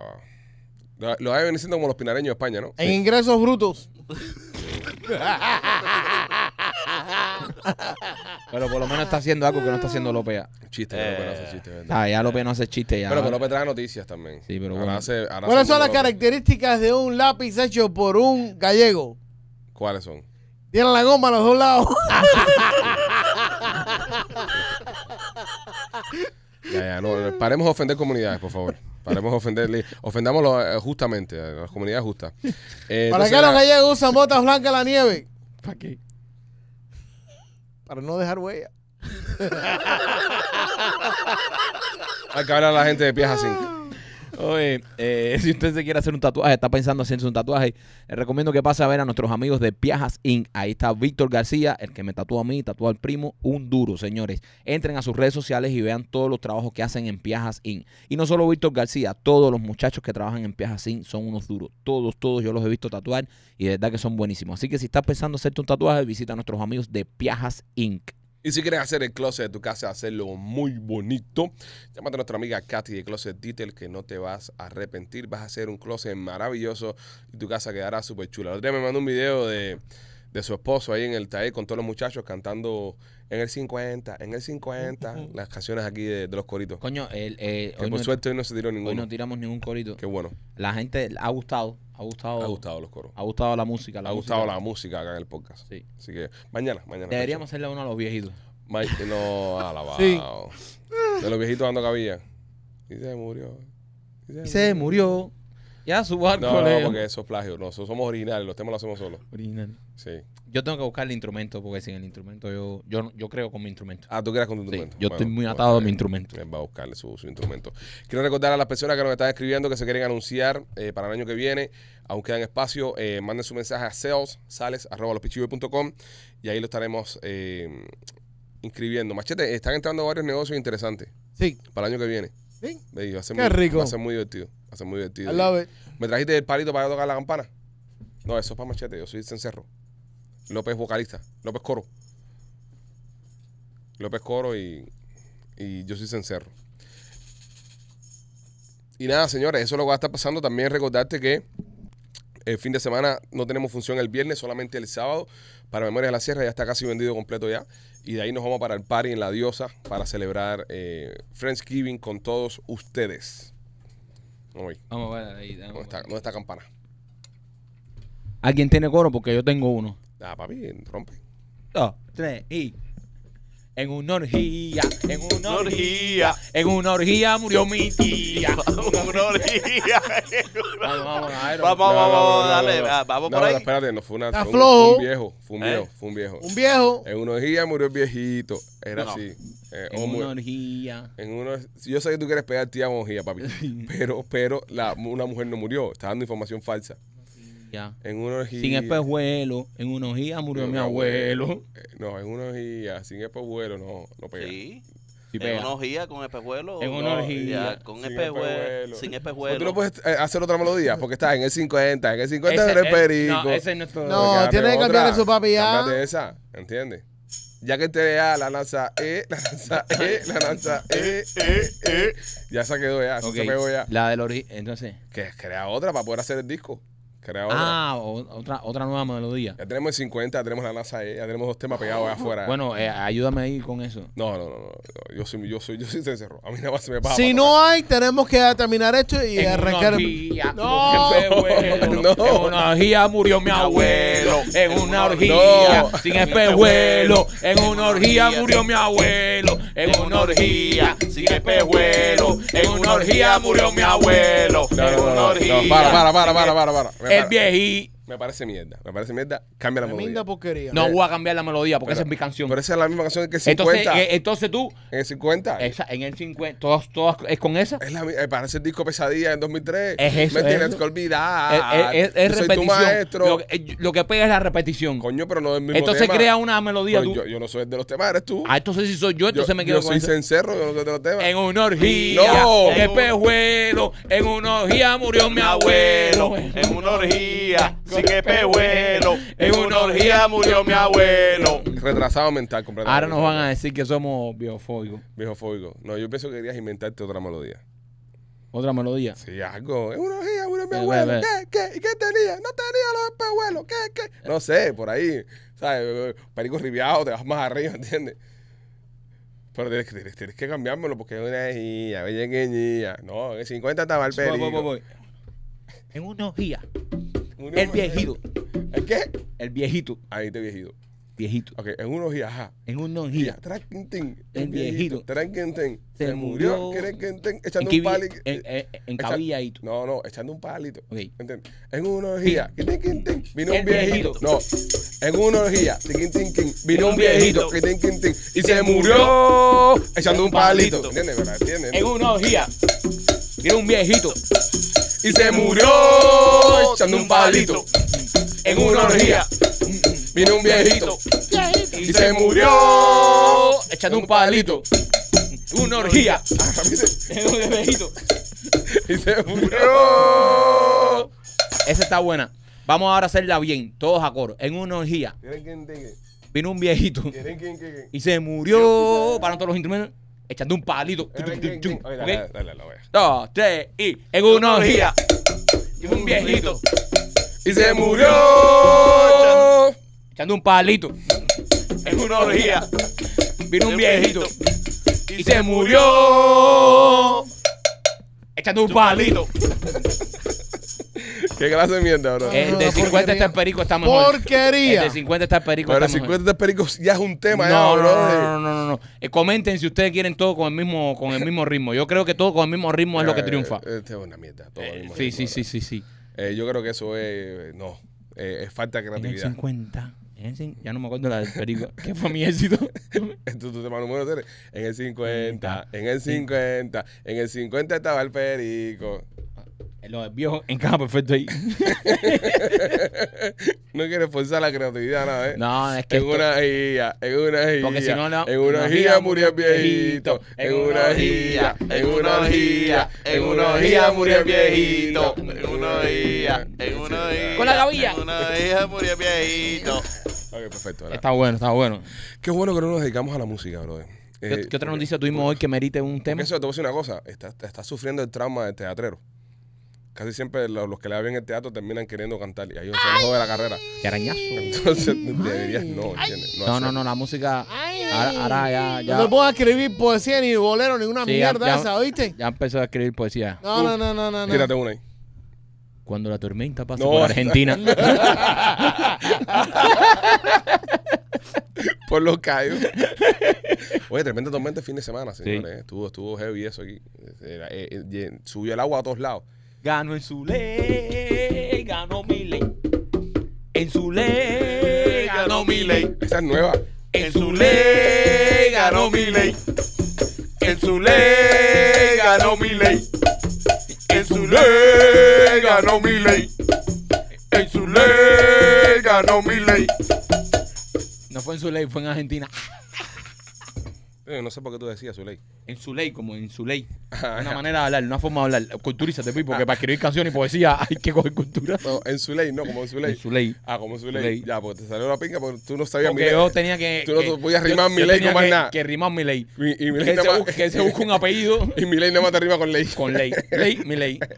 los hay veniendo como los pinareños de España, ¿no? En ingresos brutos. Pero por lo menos está haciendo algo que no está haciendo Lopea. Chiste, Lope no hace eh, chiste, Ah, ya Lopea no hace chiste ya. Pero Lopea trae noticias también. Sí, pero ¿Cuáles son las características de un lápiz hecho por un gallego? ¿Cuáles son? Tienen la goma a los dos lados. ya, ya, no, paremos de ofender comunidades, por favor. Paremos ofenderle, ofendámoslo eh, justamente, a las comunidades justas. Eh, ¿Para qué los gallegos usan botas blancas en la nieve? ¿Para qué? Para no dejar huella. Hay que a la gente de pieza así. Oye, eh, si usted se quiere hacer un tatuaje, está pensando hacerse un tatuaje, le recomiendo que pase a ver a nuestros amigos de Piajas Inc. Ahí está Víctor García, el que me tatúa a mí, tatúa al primo, un duro, señores. Entren a sus redes sociales y vean todos los trabajos que hacen en Piajas Inc. Y no solo Víctor García, todos los muchachos que trabajan en Piajas Inc. son unos duros. Todos, todos, yo los he visto tatuar y de verdad que son buenísimos. Así que si estás pensando hacerte un tatuaje, visita a nuestros amigos de Piajas Inc. Y si quieres hacer el closet de tu casa, hacerlo muy bonito, llámate a nuestra amiga Katy de Closet Detail que no te vas a arrepentir. Vas a hacer un closet maravilloso y tu casa quedará súper chula. El otro día me mandó un video de, de su esposo ahí en el taller con todos los muchachos cantando en el 50, en el 50, las canciones aquí de, los coritos. Coño, el, eh, hoy por no, suerte no se tiró ninguno. Hoy no tiramos ningún corito. Qué bueno. La gente ha gustado, ha gustado. Ha gustado los coros. Ha gustado la música. La ha gustado la música acá en el podcast. Sí. Así que mañana, mañana. Deberíamos hacerle uno a los viejitos. no, alabado. De los viejitos dando cabilla. Y se murió. Y se, murió. Ya, su barco. No, no, porque eso es plagio. somos originales, los temas los hacemos solos. Original. Sí. Yo tengo que buscar el instrumento, porque sin el instrumento yo, yo, yo creo con mi instrumento. Ah, tú creas con tu instrumento. yo estoy muy atado a mi instrumento. va a buscarle su, instrumento. Quiero recordar a las personas que nos están escribiendo que se quieren anunciar eh, para el año que viene. aunque quedan espacio. Eh, manden su mensaje a seos sales, y ahí lo estaremos eh, inscribiendo. Machete, están entrando varios negocios interesantes. Sí. Para el año que viene. Sí. Qué rico. Va a ser muy divertido. Hace muy divertido. ¿Me trajiste el palito para tocar la campana? No, eso es para machete. Yo soy Cencerro. López vocalista. López Coro. López Coro y, y yo soy Cencerro. Y nada, señores, eso es lo que va a estar pasando. También recordarte que el fin de semana no tenemos función el viernes, solamente el sábado. Para memoria de la Sierra ya está casi vendido completo ya. Y de ahí nos vamos para el party en La Diosa para celebrar eh, Friendsgiving con todos ustedes. Vamos a ver ahí. ¿Dónde está, la campana? ¿Alguien tiene coro? Porque yo tengo uno. Ah, papi, rompe. Dos, tres y. En una orgía, en una orgía, en una orgía murió mi tía. En una orgía. Vamos, vamos, vamos, dale, vamos por ahí. No, espérate, no fue una, un, un viejo, fue un ¿Eh? viejo, fue un viejo. Un viejo. En una orgía murió el viejito, era así. Eh, en una orgía. En una, yo sé que tú quieres pegar tía orgía, papi, pero, pero una mujer no murió, está dando información falsa. En una orgía. Sin espejuelo. En unos días murió mi abuelo. Eh, eh, no, en unos días, Sin espejuelo no, no pega. Sí. en una días con espejuelo. En una orgía. con espejuelo. Sin espejuelo. Tú no puedes eh, hacer otra melodía porque está en el 50. En el 50 no es perico. No, ese no es todo. No, tiene que cambiar su papi ya. ¿ah? esa, ¿entiendes? Ya que te vea la lanza eh, la lanza eh, la lanza eh, Ya se quedó ya, ya. La del origen, entonces. Que crea otra para poder hacer el disco. Ah, otra, otra nueva melodía. Ya tenemos el 50, ya tenemos la NASA, e, ya tenemos dos temas pegados allá afuera. Bueno, eh, ayúdame ahí con eso. No, no, no, no, Yo soy, yo soy, yo soy A mí nada más se me pasa. Si no hay, tenemos que terminar esto y En arrancar. una orgía, No. No. En una orgía murió mi abuelo. En una orgía, sin espejuelo. En una orgía murió mi abuelo en una orgía, sin espejuelo, en una orgía murió mi abuelo. en una orgía. para, para, para, para, para, para. El viejito me parece mierda. Me parece mierda. Cambia la melodía. porquería. No voy a cambiar la melodía porque esa es mi canción. Pero esa es la misma canción que el 50. Eh, entonces, tú, en el 50. esa, en el 50, todas, todas, es con esa. Es la, eh, parece el disco Pesadilla en 2003. Es eso, Me tienes que olvidar. es soy tu repetición. maestro. Eh, lo, que- pega es la repetición. Coño, pero no es mi mismo entonces crea una melodía tú. yo, no soy el de los temas, eres tú. Ah, entonces si soy yo, entonces me quiero yo soy cencerro, yo no soy de los temas. En una orgía No. el pejuelo, en una orgía murió mi abuelo. En una orgía en una orgía murió mi abuelo. Retrasado mental completamente. Ahora nos van a decir que somos biofóbicos. Biofóbicos. No, yo pienso que querías inventarte otra melodía. ¿Otra melodía? Sí, algo. En una orgía murió mi eh, abuelo. ¿Qué? ¿Qué? ¿Y qué tenía? No tenía los espejuelos. ¿Qué? ¿Qué? No sé, por ahí. ¿Sabes? Perico ribiado, te vas más arriba, ¿entiendes? Pero tienes que, tienes que cambiármelo porque es una hija, bella No, en 50 estaba el pelo. En una orgía el viejito. ¿El qué? El viejito. Ahí te viejito. Viejito. Ok, en una En ajá. En una ojía. ting. El viejito. ting. Se murió. Echando un palito. En cabilladito. No, no, echando un palito. Ok. En una días. Vino un viejito. No. En una orgía, vino un viejito, y se murió echando un palito. ¿Entiendes? En una días. vino un viejito, y se murió echando un palito en una orgía. Vino un viejito y se murió echando un palito. Una orgía. En un viejito. Y se murió. Esa está buena. Vamos ahora a hacerla bien, todos a coro. En una orgía. Vino un viejito. Y se murió. Para todos los instrumentos echando un palito. Eh, dale, dale, la Dos, tres y. En unos días, un viejito. Y se murió. Echando un palito. En unos días, vino un viejito. Y se murió. Echando un palito. ¿Qué clase de mierda, bro? El de 50 está el perico, está mejor. Porquería. El de 50 está el perico. Pero el 50 está el perico ya es un tema, no, No, no, no, no. Eh, comenten si ustedes quieren todo con el mismo, con el mismo ritmo. Yo creo que todo con el mismo ritmo es lo que eh, triunfa. Eh, este es una mierda. Todo sí, sí, sí, sí, sí, yo creo que eso es. No. es falta de creatividad. En el 50. Ya no me acuerdo la del perico. ¿Qué fue mi éxito? Tú, tu tema número 3. En el 50, en el 50, en el 50 estaba el perico. Lo en encaja perfecto ahí. no quiere forzar la creatividad, nada, ¿eh? No, es que. En una guía, en una guía. Porque si no, no. En una guía murió viejito. En una guía, en una guía. En una guía murió viejito. En una guía, en una guía. Con la gavilla. En una guía murió viejito. Ok, perfecto. Está bueno, está bueno. Qué bueno que no nos dedicamos a la música, bro. Eh, ¿Qué, otra noticia tuvimos hoy que merite un tema? Eso, te voy a decir una cosa. Estás sufriendo el trauma del teatrero casi siempre los, que le habían el teatro terminan queriendo cantar. Y ahí se segundo jode la carrera. ¡Qué arañazo! Entonces deberías no, No, no, no, la música. Ahora, ya, No puedo escribir poesía ni bolero, ni una mierda esa, ¿oíste? ya empezó a escribir poesía. No, no, no, no, no. Mírate una ahí. Cuando la tormenta pasa por Argentina. Por los caídos Oye, tremenda tormenta el fin de semana, señores. Eh. Estuvo, heavy eso aquí. Eh, eh, subió el agua a todos lados. Ganó en su ley, ganó mi ley. En su ley, ganó mi ley. Esa es nueva. En su ley, ganó mi ley. En su ley, ganó mi ley. En su ley, ganó mi ley. En su ley, ganó mi ley. No fue en su ley, fue en Argentina. Eh, no sé por qué tú decías su ley En su ley como en su ley ah, una manera de hablar, una forma de hablar. Culturízate, Pi, porque para escribir canciones y poesía hay que coger cultura. No, en ley no, como en su ley En ley Ah, como en su ley. Ya, porque te salió la pinga porque tú no sabías porque yo tenía que... Tú no podías rimar mi ley con más nada. que rimar mi ley. y mi ley que, se busca se busque, un apellido. y mi ley nada más te rima con ley. Con ley. Ley, mi ley.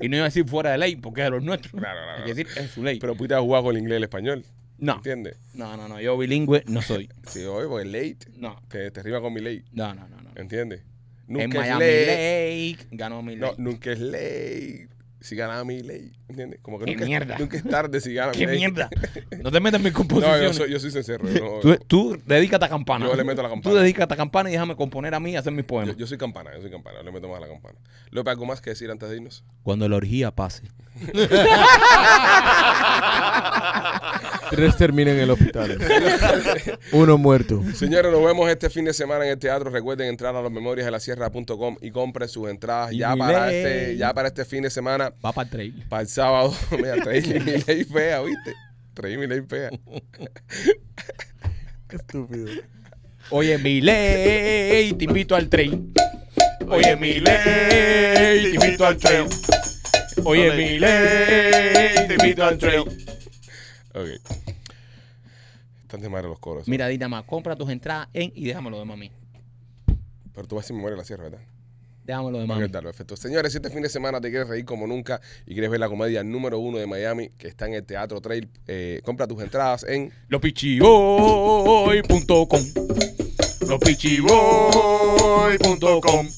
Y no iba a decir fuera de ley porque es de los nuestros. Claro, decir en su ley Pero pude jugar con el inglés y el español. No. ¿Entiendes? No, no, no. Yo bilingüe no soy. sí, hoy, porque late. No. Que te rima con mi late. No, no, no. no. ¿Entiendes? Nunca en es Miami late. Lake, ganó mi late. No, nunca es late si ganaba mi ley, ¿entiendes? Como que ¿Qué nunca, mierda? nunca es tarde si gana mi ¿Qué mierda? No te metas en mi composición. No, yo soy, yo soy sincero. tú, tú, dedícate a campana. Yo le meto a la campana. Tú dedícate a campana y déjame componer a mí y hacer mis poemas. Yo, soy campana, yo soy campana. Le meto más a la campana. López, ¿algo más que decir antes de irnos? Cuando la orgía pase. Tres terminan en el hospital. Uno muerto. Señores, nos vemos este fin de semana en el teatro. Recuerden entrar a losmemoriasdelasierra.com y compren sus entradas ya para, este, ya para este fin de semana. Va para el trail. Para el sábado. Mira, trail mi ley fea, ¿viste? Trail mi ley fea. Qué estúpido. Oye, mi ley, te invito al trail. Oye, mi ley, te invito al trail. Oye, mi ley, te invito al trail. Ok. Están de madre los coros. Mira, más compra tus entradas en y déjamelo de mami. Pero tú vas y me en la sierra, ¿verdad? Te de lo demás. Señores, si este fin de semana te quieres reír como nunca y quieres ver la comedia número uno de Miami, que está en el Teatro Trail, eh, compra tus entradas en lopichiboy.com lopichiboy.com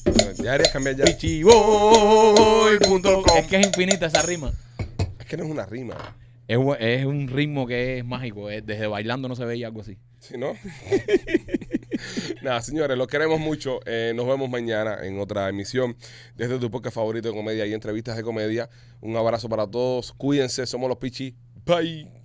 Ya eres cambiar ya. Es que es infinita esa rima. Es que no es una rima. Es, un ritmo que es mágico. Eh. Desde bailando no se veía algo así. ¿Sí, no? Nada, señores, los queremos mucho. Eh, nos vemos mañana en otra emisión desde tu podcast favorito de comedia y entrevistas de comedia. Un abrazo para todos. Cuídense. Somos los Pichi. Bye.